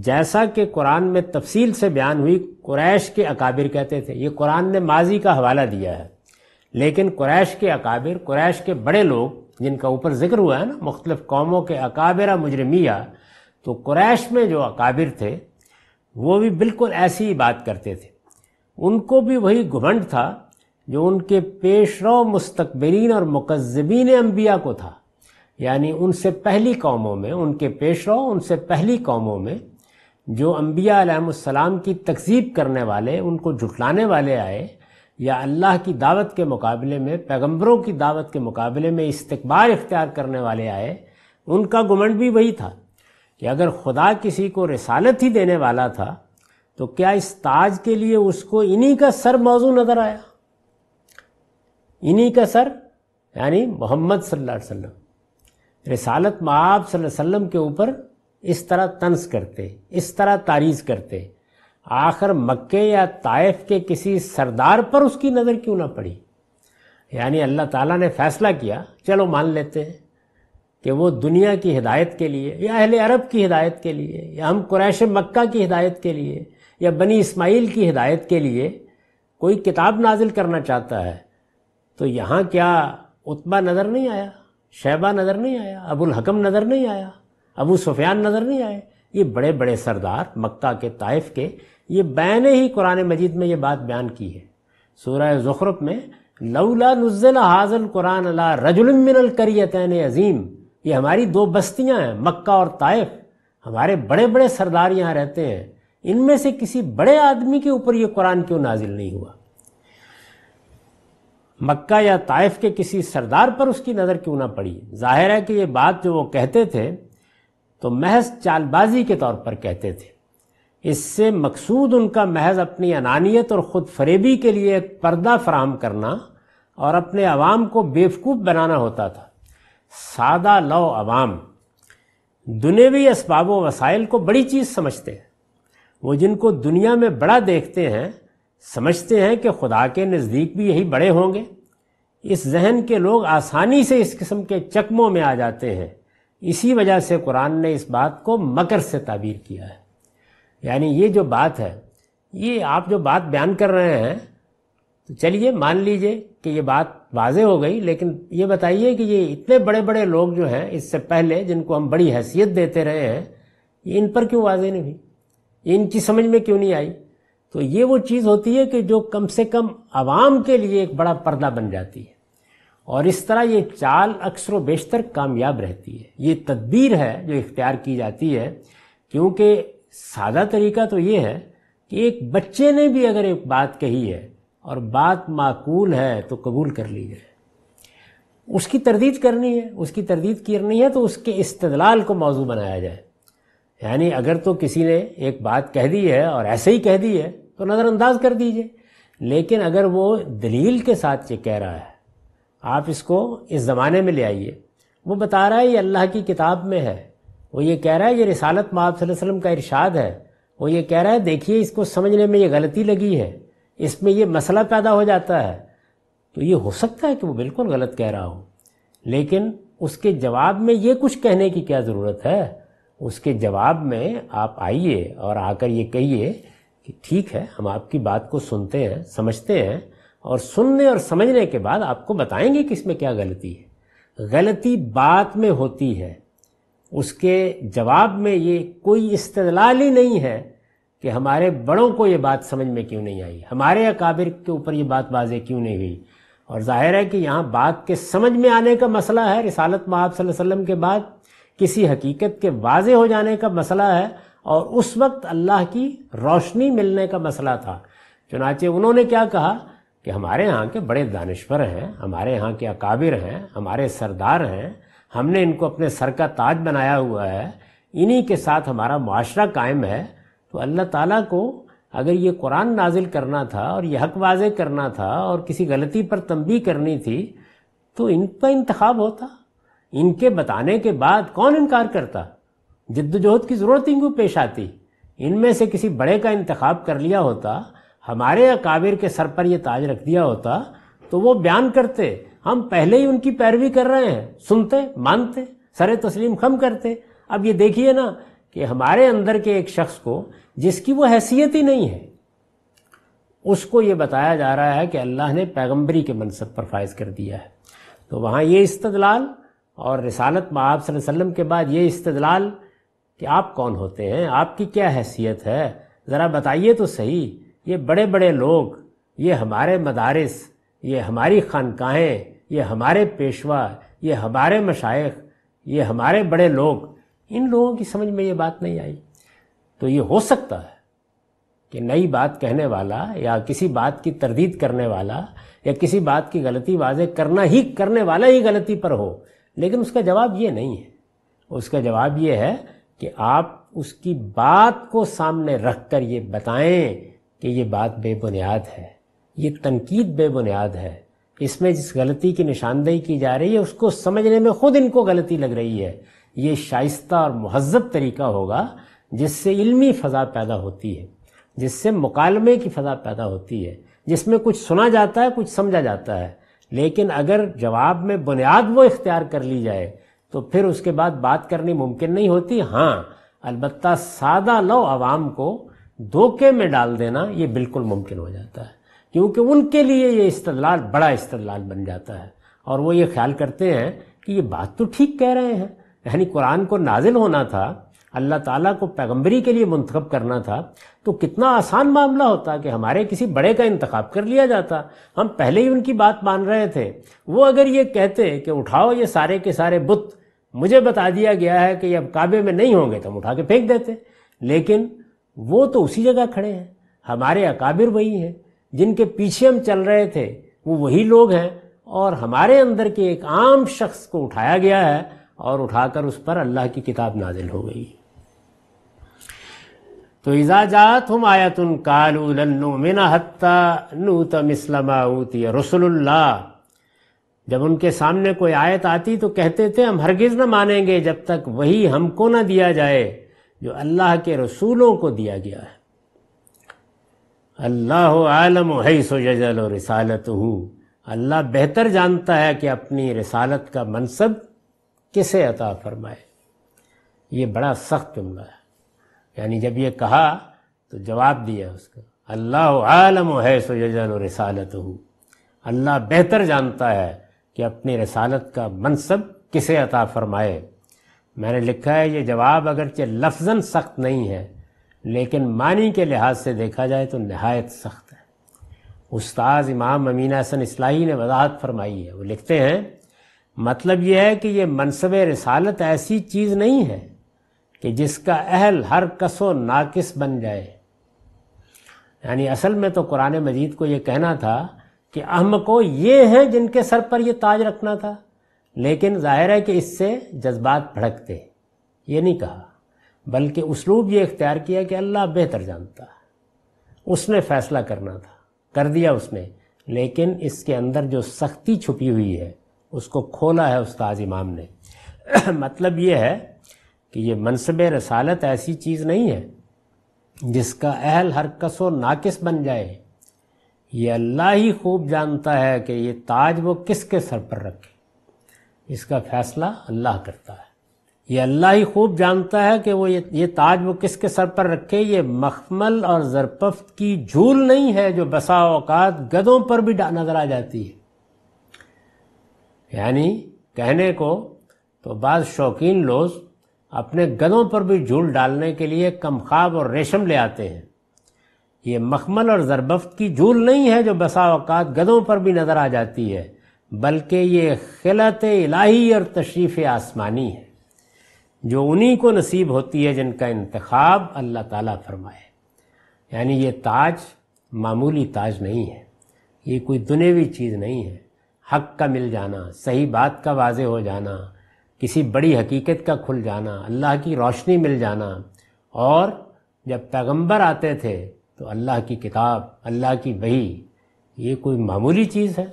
जैसा कि कुरान में तफसील से बयान हुई कुरैश के अकाबिर कहते थे ये कुरान ने माजी का हवाला दिया है लेकिन कुरैश के अकाबिर कुरैश के बड़े लोग जिनका ऊपर जिक्र हुआ है ना मुख्तलिफ़ कौमों के अकाबिर मुजरमिया तो कुरैश में जो अकाबिर थे वो भी बिल्कुल ऐसी ही बात करते थे उनको भी वही घुमंड था जो उनके पेशरो मुस्तकबरीन और मुकजबीन अम्बिया को था यानी उनसे पहली कौमों में उनके पेशरो उनसे पहली कौमों में जो अम्बिया की तकजीब करने वाले उनको जुटलाने वाले आए या अल्लाह की दावत के मुकाबले में पैगम्बरों की दावत के मुकाबले में इस्तबाल इख्तियार करने वाले आए उनका गुमंड भी वही था कि अगर खुदा किसी को रसालत ही देने वाला था तो क्या इस ताज के लिए उसको इन्हीं का सर मौजू नज़र आया इन्हीं का सर यानी मोहम्मद सल्ला अलैहि रिसालत में आप के ऊपर इस तरह तंस करते इस तरह तारीज करते आखिर मक्के या ताइफ के किसी सरदार पर उसकी नज़र क्यों ना पड़ी यानी अल्लाह ताला ने फैसला किया चलो मान लेते हैं कि वो दुनिया की हिदायत के लिए या अहले अरब की हिदायत के लिए या हम कुरैश मक्का की हिदायत के लिए या बनी इस्माइल की हिदायत के लिए कोई किताब नाजिल करना चाहता है तो यहाँ क्या उतबा नज़र नहीं आया शैबा नज़र नहीं आया अबुल हकम नज़र नहीं आया अबू सुफियान नज़र नहीं आए ये बड़े बड़े सरदार मक्का के ताइफ के ये बैने ही कुरान मजीद में ये बात बयान की है सूरह जुखरुप में लौला नुजल हाजल कुरान अला रजुलमिनल करियतन अजीम ये हमारी दो बस्तियाँ हैं मक्का और ताइफ हमारे बड़े बड़े सरदार यहाँ रहते हैं इनमें से किसी बड़े आदमी के ऊपर ये कुरान क्यों नाजिल नहीं हुआ मक्का या ताइफ के किसी सरदार पर उसकी नज़र क्यों ना पड़ी जाहिर है कि ये बात जो वो कहते थे तो महज चालबाजी के तौर पर कहते थे इससे मकसूद उनका महज अपनी अनानियत और ख़ुद फरेबी के लिए एक पर्दा फराहम करना और अपने आवाम को बेवकूफ़ बनाना होता था सादा लो आवाम दुनियावी इसबाब वसाइल को बड़ी चीज़ समझते हैं वो जिनको दुनिया में बड़ा देखते हैं समझते हैं कि खुदा के नज़दीक भी यही बड़े होंगे इस जहन के लोग आसानी से इस किस्म के चकमों में आ जाते हैं इसी वजह से कुरान ने इस बात को मकर से ताबीर किया है यानी ये जो बात है ये आप जो बात बयान कर रहे हैं तो चलिए मान लीजिए कि ये बात वाजे हो गई लेकिन ये बताइए कि ये इतने बड़े बड़े लोग जो हैं इससे पहले जिनको हम बड़ी हैसियत देते रहे हैं इन पर क्यों वाजे नहीं हुई इनकी समझ में क्यों नहीं आई तो ये वो चीज़ होती है कि जो कम से कम आवाम के लिए एक बड़ा पर्दा बन जाती है और इस तरह ये चाल अक्सर बेशतर कामयाब रहती है ये तदबीर है जो इख्तियार की जाती है क्योंकि सादा तरीका तो ये है कि एक बच्चे ने भी अगर एक बात कही है और बात माकूल है तो कबूल कर ली जाए उसकी तरदीद करनी है उसकी तरदीद करनी है तो उसके इस्तदलाल को मौजू बनाया जाए यानी अगर तो किसी ने एक बात कह दी है और ऐसे ही कह दी है तो नज़रअंदाज कर दीजिए लेकिन अगर वो दलील के साथ ये कह रहा है आप इसको इस ज़माने में ले आइए वो बता रहा है ये अल्लाह की किताब में है वो ये कह रहा है ये रिसालत माप वसल्लम का इरशाद है वो ये कह रहा है देखिए इसको समझने में ये गलती लगी है इसमें ये मसला पैदा हो जाता है तो ये हो सकता है कि वो बिल्कुल गलत कह रहा हो लेकिन उसके जवाब में ये कुछ कहने की क्या ज़रूरत है उसके जवाब में आप आइए और आकर ये कहिए कि ठीक है हम आपकी बात को सुनते हैं समझते हैं और सुनने और समझने के बाद आपको बताएंगे कि इसमें क्या गलती है गलती बात में होती है उसके जवाब में ये कोई इस्तलाल ही नहीं है कि हमारे बड़ों को ये बात समझ में क्यों नहीं आई हमारे अकाबिर के ऊपर ये बात बाजे क्यों नहीं हुई और जाहिर है कि यहाँ बात के समझ में आने का मसला है रिसालत महाब वसल्लम के बाद किसी हकीकत के वाजे हो जाने का मसला है और उस वक्त अल्लाह की रोशनी मिलने का मसला था चुनाचे उन्होंने क्या कहा कि हमारे यहाँ के बड़े दानश्वर हैं हमारे यहाँ के अकाबिर हैं हमारे सरदार हैं हमने इनको अपने सर का ताज बनाया हुआ है इन्हीं के साथ हमारा माशरा कायम है तो अल्लाह ताला को अगर ये कुरान नाजिल करना था और ये हक वाज़े करना था और किसी गलती पर तंबी करनी थी तो इन पर इंतखब होता इनके बताने के बाद कौन इनकार करता जद्दोजहद की ज़रूरत इनको पेश आती इनमें से किसी बड़े का इंतखब कर लिया होता हमारे अकाबिर के सर पर यह ताज रख दिया होता तो वो बयान करते हम पहले ही उनकी पैरवी कर रहे हैं सुनते मानते सर तस्लीम खम करते अब ये देखिए ना कि हमारे अंदर के एक शख्स को जिसकी वो हैसियत ही नहीं है उसको ये बताया जा रहा है कि अल्लाह ने पैगंबरी के मनसब पर फायज कर दिया है तो वहाँ ये इस्तदलाल और रिसालत महब वसल्लम के बाद ये इस्तदलाल कि आप कौन होते हैं आपकी क्या हैसियत है ज़रा बताइए तो सही ये बड़े बड़े लोग ये हमारे मदारस ये हमारी खानकाहें ये हमारे पेशवा ये हमारे मशाइ ये हमारे बड़े लोग इन लोगों की समझ में ये बात नहीं आई तो ये हो सकता है कि नई बात कहने वाला या किसी बात की तरदीद करने वाला या किसी बात की गलती वाजे करना ही करने वाला ही गलती पर हो लेकिन उसका जवाब ये नहीं है उसका जवाब ये है कि आप उसकी बात को सामने रख कर ये बताएं कि ये बात बेबुनियाद है ये तनकीद बेबुनियाद है इसमें जिस गलती की निशानदेही की जा रही है उसको समझने में ख़ुद इनको गलती लग रही है ये शाइस्ता और महजब तरीका होगा जिससे इल्मी फ़ज़ा पैदा होती है जिससे मुकालमे की फ़ज़ा पैदा होती है जिसमें कुछ सुना जाता है कुछ समझा जाता है लेकिन अगर जवाब में बुनियाद वो इख्तियार कर ली जाए तो फिर उसके बाद बात करनी मुमकिन नहीं होती हाँ अलबत् सादा लो आवाम को धोखे में डाल देना ये बिल्कुल मुमकिन हो जाता है क्योंकि उनके लिए ये इस्तलाल बड़ा इस्तलाल बन जाता है और वो ये ख्याल करते हैं कि ये बात तो ठीक कह रहे हैं यानी कुरान को नाजिल होना था अल्लाह ताला को पैगंबरी के लिए मंतखब करना था तो कितना आसान मामला होता कि हमारे किसी बड़े का इंतखब कर लिया जाता हम पहले ही उनकी बात मान रहे थे वो अगर ये कहते कि उठाओ ये सारे के सारे बुत मुझे बता दिया गया है कि ये अब काबे में नहीं होंगे तो हम उठा के फेंक देते लेकिन वो तो उसी जगह खड़े हैं हमारे अकाबिर वही हैं जिनके पीछे हम चल रहे थे वो वही लोग हैं और हमारे अंदर के एक आम शख्स को उठाया गया है और उठाकर उस पर अल्लाह की किताब नाजिल हो गई तो इजाजात हम आयतुन कालू लल्लू मिना हत्ता नूत मिसलमा उती रसुल्ला जब उनके सामने कोई आयत आती तो कहते थे हम हरगिज़ न मानेंगे जब तक वही हमको न दिया जाए जो अल्लाह के रसूलों को दिया गया है अल्लाह आलम है सो जजल रिसालत हूँ अल्लाह बेहतर जानता है कि अपनी रिसालत का मनसब किसे अता फरमाए ये बड़ा सख्त जुमला है यानी जब ये कहा तो जवाब दिया उसको अल्लाह आलम है सो यजल रसालत हो अल्लाह बेहतर जानता है कि अपनी रसालत का मनसब किसे अता फरमाए मैंने लिखा है ये जवाब अगरचे लफजन सख्त नहीं है लेकिन मानी के लिहाज से देखा जाए तो नहायत सख्त है उस्ताद इमाम अमीना हसन इस्लाही ने वजाहत फरमाई है वो लिखते हैं मतलब यह है कि ये मनसब रसालत ऐसी चीज़ नहीं है कि जिसका अहल हर कसो नाकिस बन जाए यानी असल में तो कुरान मजीद को ये कहना था कि अहम को ये हैं जिनके सर पर ये ताज रखना था लेकिन जाहिर है कि इससे जज्बात भड़कते ये नहीं कहा बल्कि उसलूब ये इख्तियार किया कि अल्लाह बेहतर जानता है उसने फैसला करना था कर दिया उसने लेकिन इसके अंदर जो सख्ती छुपी हुई है उसको खोला है उस्ताज इमाम ने मतलब ये है कि ये मनसब रसालत ऐसी चीज़ नहीं है जिसका अहल हर कसो नाकिस बन जाए ये अल्लाह ही खूब जानता है कि ये ताज वो किसके सर पर रखे इसका फैसला अल्लाह करता है ये अल्लाह ही खूब जानता है कि वो ये ये ताज वो किसके सर पर रखे ये मखमल और जरपफ्त की झूल नहीं है जो बसा अवकात गदों पर भी नजर आ जाती है यानी कहने को तो बाद शौकीन लोग अपने गधों पर भी झूल डालने के लिए कम खाब और रेशम ले आते हैं ये मखमल और जरबफ्त की झूल नहीं है जो बसा अवकात गधों पर भी नज़र आ जाती है बल्कि ये खिलत इलाही और तशरीफ़ आसमानी है जो उन्हीं को नसीब होती है जिनका इंतखब अल्लाह ताला फरमाए यानी ये ताज मामूली ताज नहीं है ये कोई दुनियावी चीज़ नहीं है हक का मिल जाना सही बात का वाज हो जाना किसी बड़ी हकीकत का खुल जाना अल्लाह की रोशनी मिल जाना और जब पैगंबर आते थे तो अल्लाह की किताब अल्लाह की वही ये कोई मामूली चीज़ है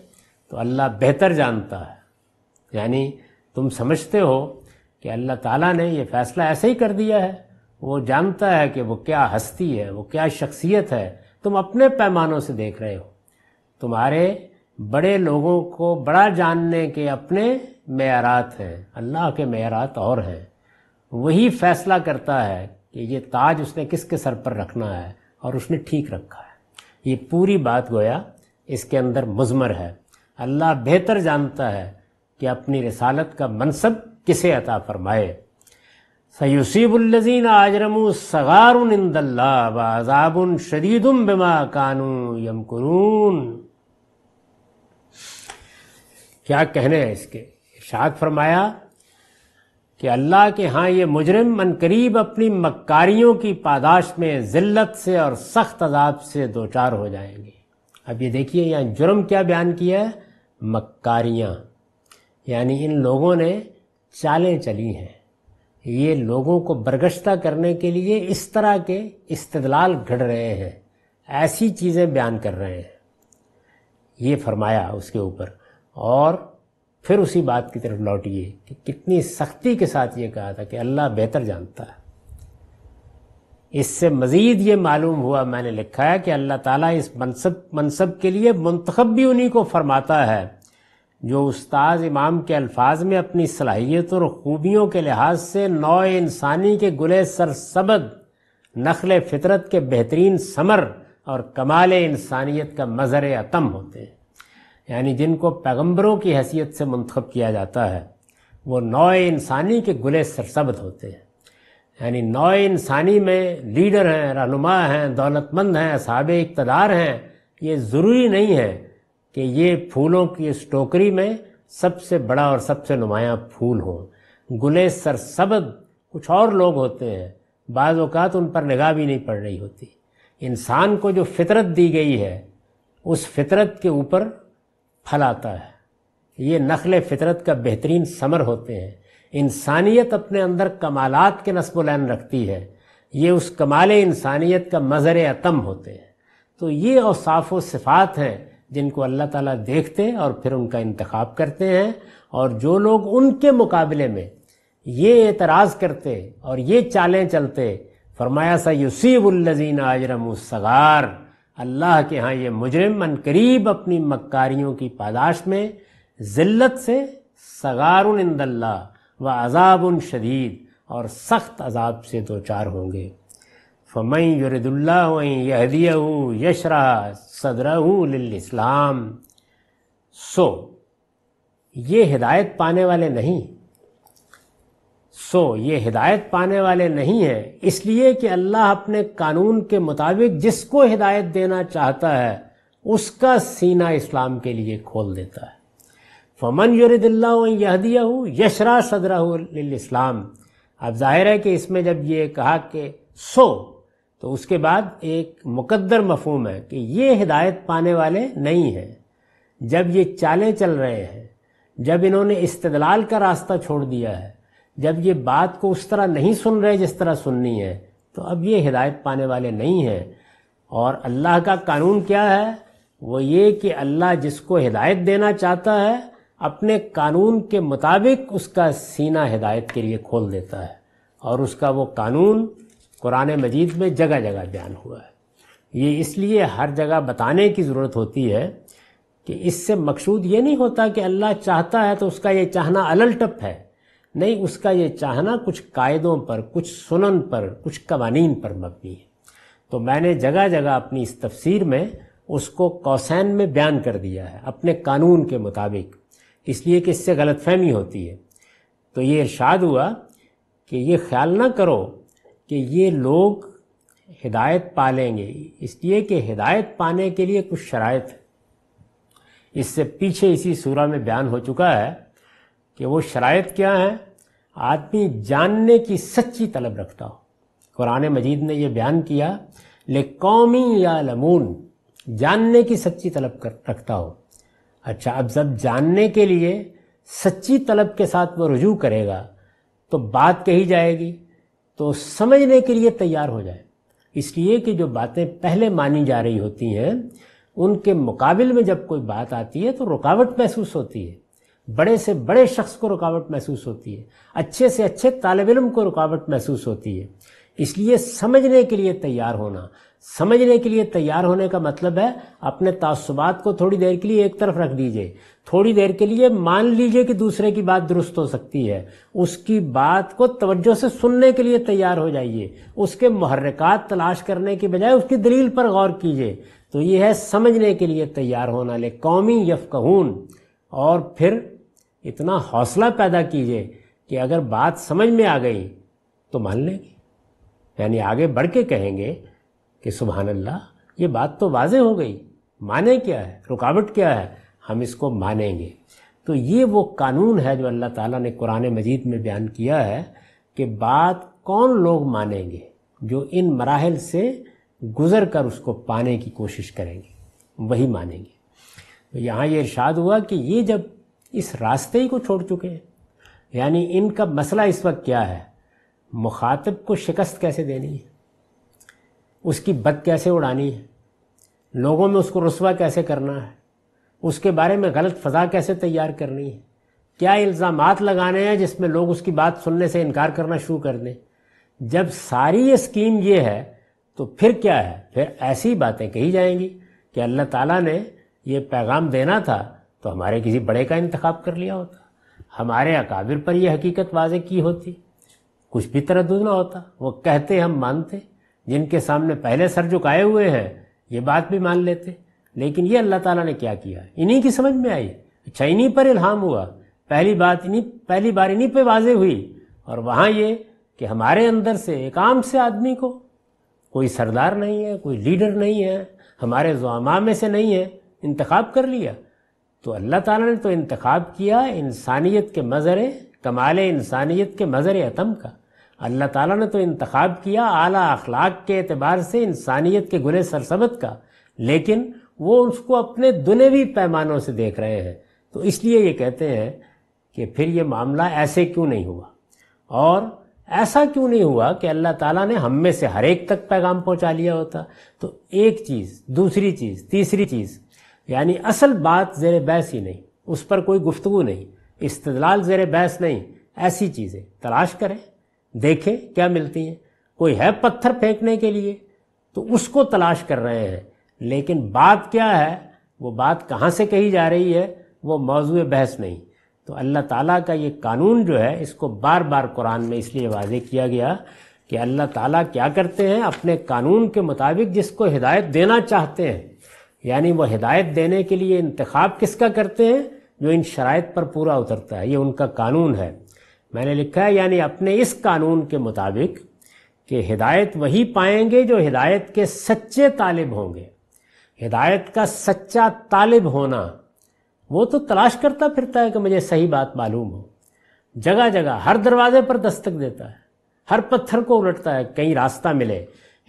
तो अल्लाह बेहतर जानता है यानी तुम समझते हो कि अल्लाह ताला ने ये फ़ैसला ऐसे ही कर दिया है वो जानता है कि वो क्या हस्ती है वो क्या शख्सियत है तुम अपने पैमानों से देख रहे हो तुम्हारे बड़े लोगों को बड़ा जानने के अपने मैारात हैं अल्लाह के मैारात और हैं वही फैसला करता है कि ये ताज उसने किसके सर पर रखना है और उसने ठीक रखा है ये पूरी बात गोया इसके अंदर मुजमर है अल्लाह बेहतर जानता है कि अपनी रसालत का मनसब किसे अता फरमाए सयुसीबुल्लजीन आजरमू सगारुन इंदल्ला वाजाबुन बिमा कानू यमकुरून क्या कहने हैं इसके शाद फरमाया कि अल्लाह के हाँ ये मुजरिम मन करीब अपनी मक्कारियों की पादाश में ज़िल्लत से और सख्त अजाब से दो चार हो जाएंगे अब ये देखिए यहाँ जुर्म क्या बयान किया है मक्कारियाँ यानी इन लोगों ने चालें चली हैं ये लोगों को बरगश्ता करने के लिए इस तरह के इस्तदलाल घड़ रहे हैं ऐसी चीज़ें बयान कर रहे हैं ये फरमाया उसके ऊपर और फिर उसी बात की तरफ लौटिए कि कितनी सख्ती के साथ ये कहा था कि अल्लाह बेहतर जानता है इससे मज़ीद ये मालूम हुआ मैंने लिखा है कि अल्लाह ताला इस मनसब मनसब के लिए मंतखब भी उन्हीं को फरमाता है जो उस्ताद इमाम के अल्फाज में अपनी सलाहियत और ख़ूबियों के लिहाज से नौ इंसानी के गुले सरसबद नखल फितरत के बेहतरीन समर और कमाल इंसानियत का मज़र अतम होते हैं यानी जिनको पैगंबरों की हैसियत से मंतखब किया जाता है वो नौ इंसानी के गुले सरसब्द होते हैं यानी नौ इंसानी में लीडर हैं रहनुमा हैं दौलतमंद हैं सब इकतदार हैं ये ज़रूरी नहीं है कि ये फूलों की इस टोकरी में सबसे बड़ा और सबसे नुमायाँ फूल हों गुले सरसब्द कुछ और लोग होते हैं बाज़ अवत उन पर निगाह भी नहीं पड़ रही होती इंसान को जो फितरत दी गई है उस फितरत के ऊपर फल आता है ये नखल फितरत का बेहतरीन समर होते हैं इंसानियत अपने अंदर कमालात के नस्बुलैन रखती है ये उस कमाल इंसानियत का मज़र अतम होते हैं तो ये औसाफ व सिफ़ात हैं जिनको अल्लाह ताला देखते हैं और फिर उनका इंतखब करते हैं और जो लोग उनके मुकाबले में ये एतराज़ करते और ये चालें चलते फरमाया सा युसीबुल्लजीन आजरम सगार अल्लाह के यहाँ ये मुजरिम मन करीब अपनी मक्कारियों की पादाश में ज़िल्लत से सगारुन इंदल्ला व उन शदीद और सख्त अजाब से दो चार होंगे फ़मई यरदुल्ला यहदिया यशरा सदरहूलस्लाम सो ये हिदायत पाने वाले नहीं सो ये हिदायत पाने वाले नहीं हैं इसलिए कि अल्लाह अपने कानून के मुताबिक जिसको हिदायत देना चाहता है उसका सीना इस्लाम के लिए खोल देता है फमन यदिल्ला यहदिया हूँ यशरा सदरा इस्लाम अब जाहिर है कि इसमें जब ये कहा कि सो तो उसके बाद एक मुकद्दर मफहम है कि ये हिदायत पाने वाले नहीं हैं जब ये चालें चल रहे हैं जब इन्होंने इस्तलाल का रास्ता छोड़ दिया है जब ये बात को उस तरह नहीं सुन रहे जिस तरह सुननी है तो अब ये हिदायत पाने वाले नहीं हैं और अल्लाह का कानून क्या है वो ये कि अल्लाह जिसको हिदायत देना चाहता है अपने कानून के मुताबिक उसका सीना हिदायत के लिए खोल देता है और उसका वो कानून कुरान मजीद में जगह जगह बयान हुआ है ये इसलिए हर जगह बताने की ज़रूरत होती है कि इससे मकसूद ये नहीं होता कि अल्लाह चाहता है तो उसका ये चाहना अलल टप है नहीं उसका ये चाहना कुछ कायदों पर कुछ सुनन पर कुछ कवानीन पर मबनी है तो मैंने जगह जगह अपनी इस तफसीर में उसको कौसैन में बयान कर दिया है अपने कानून के मुताबिक इसलिए कि इससे गलतफहमी होती है तो ये इर्शाद हुआ कि ये ख्याल ना करो कि ये लोग हिदायत पा लेंगे इसलिए कि हिदायत पाने के लिए कुछ शराय है इससे पीछे इसी सूरा में बयान हो चुका है कि वो शराय क्या है आदमी जानने की सच्ची तलब रखता हो कुरान मजीद ने यह बयान किया ले कौमी या लमून जानने की सच्ची तलब कर रखता हो अच्छा अब जब जानने के लिए सच्ची तलब के साथ वो रुजू करेगा तो बात कही जाएगी तो समझने के लिए तैयार हो जाए इसलिए कि जो बातें पहले मानी जा रही होती हैं उनके मुकाबले में जब कोई बात आती है तो रुकावट महसूस होती है बड़े से बड़े शख्स को रुकावट महसूस होती है अच्छे से अच्छे तालब इम को रुकावट महसूस होती है इसलिए समझने के लिए तैयार होना समझने के लिए तैयार होने का मतलब है अपने तासुबात को थोड़ी देर के लिए एक तरफ रख दीजिए थोड़ी देर के लिए मान लीजिए कि दूसरे की बात दुरुस्त हो सकती है उसकी बात को तवज्जो से सुनने के लिए तैयार हो जाइए उसके महरक़ात तलाश करने के बजाय उसकी दलील पर गौर कीजिए तो ये है समझने के लिए तैयार होना ले कौमी यफकहून और फिर इतना हौसला पैदा कीजिए कि अगर बात समझ में आ गई तो मान लेंगे यानी आगे बढ़ के कहेंगे कि सुबहान अल्लाह ये बात तो वाजे हो गई माने क्या है रुकावट क्या है हम इसको मानेंगे तो ये वो कानून है जो अल्लाह ताला ने कुरान मजीद में बयान किया है कि बात कौन लोग मानेंगे जो इन मराहल से गुज़र कर उसको पाने की कोशिश करेंगे वही मानेंगे तो यहाँ ये इर्शाद हुआ कि ये जब इस रास्ते ही को छोड़ चुके हैं यानी इनका मसला इस वक्त क्या है मुखातब को शिकस्त कैसे देनी है उसकी बद कैसे उड़ानी है लोगों में उसको रसवा कैसे करना है उसके बारे में गलत फ़जा कैसे तैयार करनी है क्या इल्ज़ाम लगाने हैं जिसमें लोग उसकी बात सुनने से इनकार करना शुरू कर दें जब सारी ये स्कीम ये है तो फिर क्या है फिर ऐसी बातें कही जाएंगी कि अल्लाह ताला ने ये पैगाम देना था तो हमारे किसी बड़े का इंतखब कर लिया होता हमारे अकाबिर पर यह हकीकत वाज की होती कुछ भी तरदुद ना होता वो कहते हम मानते जिनके सामने पहले सर झुकाए हुए हैं ये बात भी मान लेते लेकिन ये अल्लाह ताला ने क्या किया इन्हीं की समझ में आई अच्छा इन्हीं पर इल्हाम हुआ पहली बात इन्हीं पहली बार इन्हीं पर वाजे हुई और वहाँ ये कि हमारे अंदर से एक आम से आदमी को कोई सरदार नहीं है कोई लीडर नहीं है हमारे जुआमा में से नहीं है इंतखब कर लिया तो अल्लाह ताला ने तो इंतखब किया इंसानियत के मज़र कमाल इंसानियत के मज़र अतम का अल्लाह ताला ने तो इंतखब किया आला अखलाक के अतबार से इंसानियत के गुल सरसबत का लेकिन वो उसको अपने दुनवी पैमानों से देख रहे हैं तो इसलिए ये कहते हैं कि फिर ये मामला ऐसे क्यों नहीं हुआ और ऐसा क्यों नहीं हुआ कि अल्लाह ताला ने हम में से हर एक तक पैगाम पहुंचा लिया होता तो एक चीज़ दूसरी चीज़ तीसरी चीज़ यानी असल बात ज़ेर बहस ही नहीं उस पर कोई गुफ्तु नहीं इस्तलाल ज़ेर बहस नहीं ऐसी चीज़ें तलाश करें देखें क्या मिलती हैं कोई है पत्थर फेंकने के लिए तो उसको तलाश कर रहे हैं लेकिन बात क्या है वो बात कहाँ से कही जा रही है वो मौजू बहस नहीं तो अल्लाह ताला का ये कानून जो है इसको बार बार कुरान में इसलिए वाजे किया गया कि अल्लाह ताला क्या करते हैं अपने कानून के मुताबिक जिसको हिदायत देना चाहते हैं यानी वो हिदायत देने के लिए इंतखब किसका करते हैं जो इन शराइ पर पूरा उतरता है ये उनका कानून है मैंने लिखा है यानी अपने इस कानून के मुताबिक कि हिदायत वही पाएंगे जो हिदायत के सच्चे तालिब होंगे हिदायत का सच्चा तालिब होना वो तो तलाश करता फिरता है कि मुझे सही बात मालूम हो जगह जगह हर दरवाजे पर दस्तक देता है हर पत्थर को उलटता है कहीं रास्ता मिले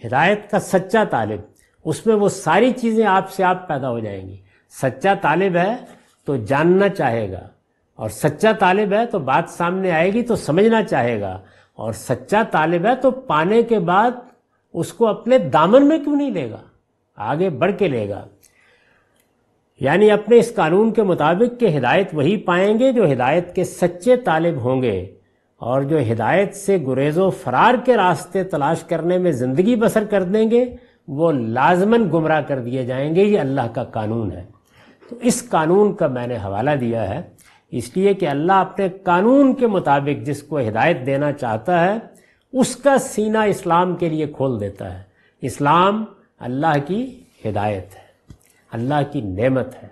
हिदायत का सच्चा तालिब उसमें वो सारी चीज़ें आपसे आप पैदा हो जाएंगी सच्चा तालिब है तो जानना चाहेगा और सच्चा तालिब है तो बात सामने आएगी तो समझना चाहेगा और सच्चा तालिब है तो पाने के बाद उसको अपने दामन में क्यों नहीं लेगा आगे बढ़ के लेगा यानी अपने इस कानून के मुताबिक के हिदायत वही पाएंगे जो हिदायत के सच्चे तालिब होंगे और जो हिदायत से गुरेजो फरार के रास्ते तलाश करने में ज़िंदगी बसर कर देंगे वो लाजमन गुमराह कर दिए जाएंगे ये अल्लाह का कानून है तो इस कानून का मैंने हवाला दिया है इसलिए कि अल्लाह अपने कानून के मुताबिक जिसको हिदायत देना चाहता है उसका सीना इस्लाम के लिए खोल देता है इस्लाम अल्लाह की हिदायत है अल्लाह की नेमत है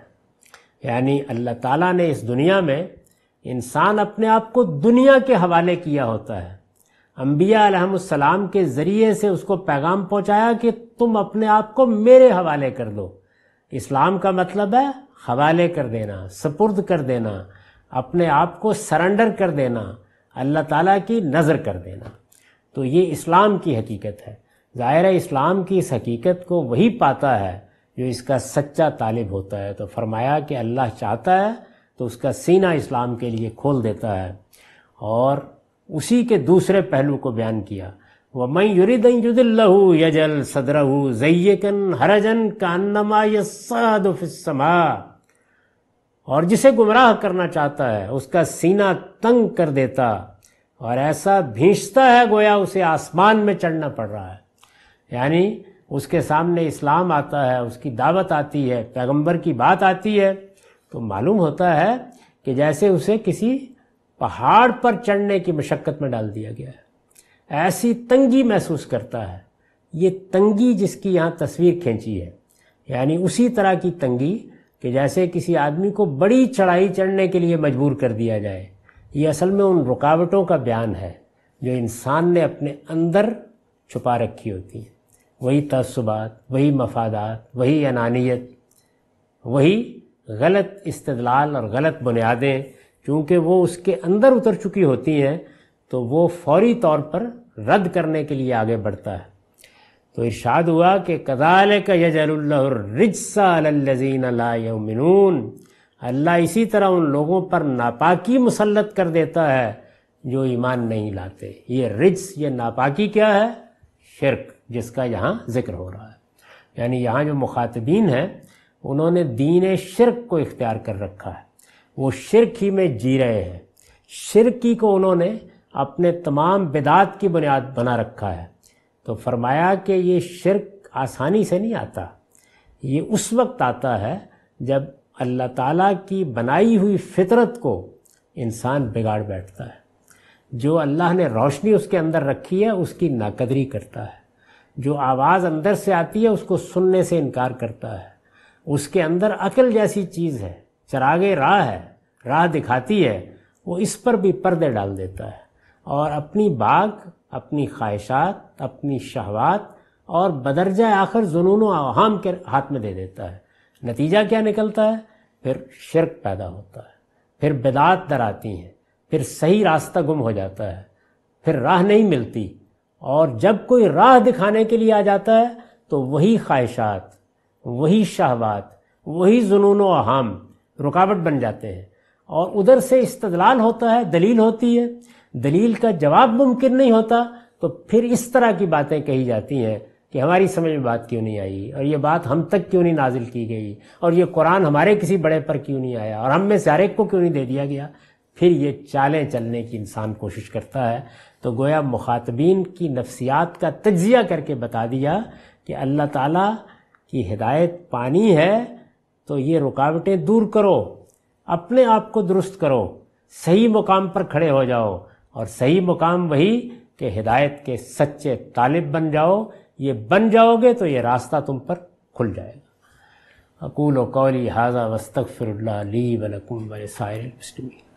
यानी अल्लाह ताला ने इस दुनिया में इंसान अपने आप को दुनिया के हवाले किया होता है अम्बिया अलहमसलाम के ज़रिए से उसको पैगाम पहुँचाया कि तुम अपने आप को मेरे हवाले कर दो इस्लाम का मतलब है हवाले कर देना सपुर्द कर देना अपने आप को सरेंडर कर देना अल्लाह ताला की नज़र कर देना तो ये इस्लाम की हकीकत है ज़ाहिर इस्लाम की इस हकीकत को वही पाता है जो इसका सच्चा तालिब होता है तो फरमाया कि अल्लाह चाहता है तो उसका सीना इस्लाम के लिए खोल देता है और उसी के दूसरे पहलू को बयान किया व मैं युरिदुदिल्लहू यजल सदरहू जयकन हरजन कान्नमा य और जिसे गुमराह करना चाहता है उसका सीना तंग कर देता और ऐसा भींचता है गोया उसे आसमान में चढ़ना पड़ रहा है यानी उसके सामने इस्लाम आता है उसकी दावत आती है पैगंबर की बात आती है तो मालूम होता है कि जैसे उसे किसी पहाड़ पर चढ़ने की मशक्क़त में डाल दिया गया है ऐसी तंगी महसूस करता है ये तंगी जिसकी यहाँ तस्वीर खींची है यानी उसी तरह की तंगी कि जैसे किसी आदमी को बड़ी चढ़ाई चढ़ने के लिए मजबूर कर दिया जाए ये असल में उन रुकावटों का बयान है जो इंसान ने अपने अंदर छुपा रखी होती है वही तसबात वही मफादात वही अनानियत वही गलत इस्तलाल और गलत बुनियादें चूँकि वो उसके अंदर उतर चुकी होती हैं तो वो फौरी तौर पर रद्द करने के लिए आगे बढ़ता है तो इर्शाद हुआ कि कदाल का यजल्लाजीन लामिनून अल्लाह इसी तरह उन लोगों पर नापाकी मुसलत कर देता है जो ईमान नहीं लाते ये रिज्स ये नापाकी क्या है शिरक जिसका यहाँ जिक्र हो रहा है यानी यहाँ जो मुखातबीन हैं उन्होंने दीन शिरक को इख्तियार कर रखा है वो शिरक ही में जी रहे हैं शिरकी को उन्होंने अपने तमाम बिदात की बुनियाद बना रखा है तो फरमाया कि ये शिरक आसानी से नहीं आता ये उस वक्त आता है जब अल्लाह ताला की बनाई हुई फितरत को इंसान बिगाड़ बैठता है जो अल्लाह ने रोशनी उसके अंदर रखी है उसकी नाकदरी करता है जो आवाज़ अंदर से आती है उसको सुनने से इनकार करता है उसके अंदर अकल जैसी चीज़ है चरागे राह है राह दिखाती है वो इस पर भी पर्दे डाल देता है और अपनी बाग अपनी ख्वाहिशात अपनी शहवात और बदरजा आखिर जुनून आवाम के हाथ में दे देता है नतीजा क्या निकलता है फिर शिरक पैदा होता है फिर बिदात दर आती हैं फिर सही रास्ता गुम हो जाता है फिर राह नहीं मिलती और जब कोई राह दिखाने के लिए आ जाता है तो वही ख्वाहिशात वही शहवात वही जुनून अहम रुकावट बन जाते हैं और उधर से इस्तलाल होता है दलील होती है दलील का जवाब मुमकिन नहीं होता तो फिर इस तरह की बातें कही जाती हैं कि हमारी समझ में बात क्यों नहीं आई और ये बात हम तक क्यों नहीं नाजिल की गई और ये कुरान हमारे किसी बड़े पर क्यों नहीं आया और हम में से को क्यों नहीं दे दिया गया फिर ये चालें चलने की इंसान कोशिश करता है तो गोया मुखातबीन की नफ्सियात का तजिया करके बता दिया कि अल्लाह ताला की हिदायत पानी है तो ये रुकावटें दूर करो अपने आप को दुरुस्त करो सही मुकाम पर खड़े हो जाओ और सही मुकाम वही कि हिदायत के सच्चे तालिब बन जाओ ये बन जाओगे तो ये रास्ता तुम पर खुल जाएगा अकूल कौली हाजा फिर ली वलकुम वसायर मुस्लिम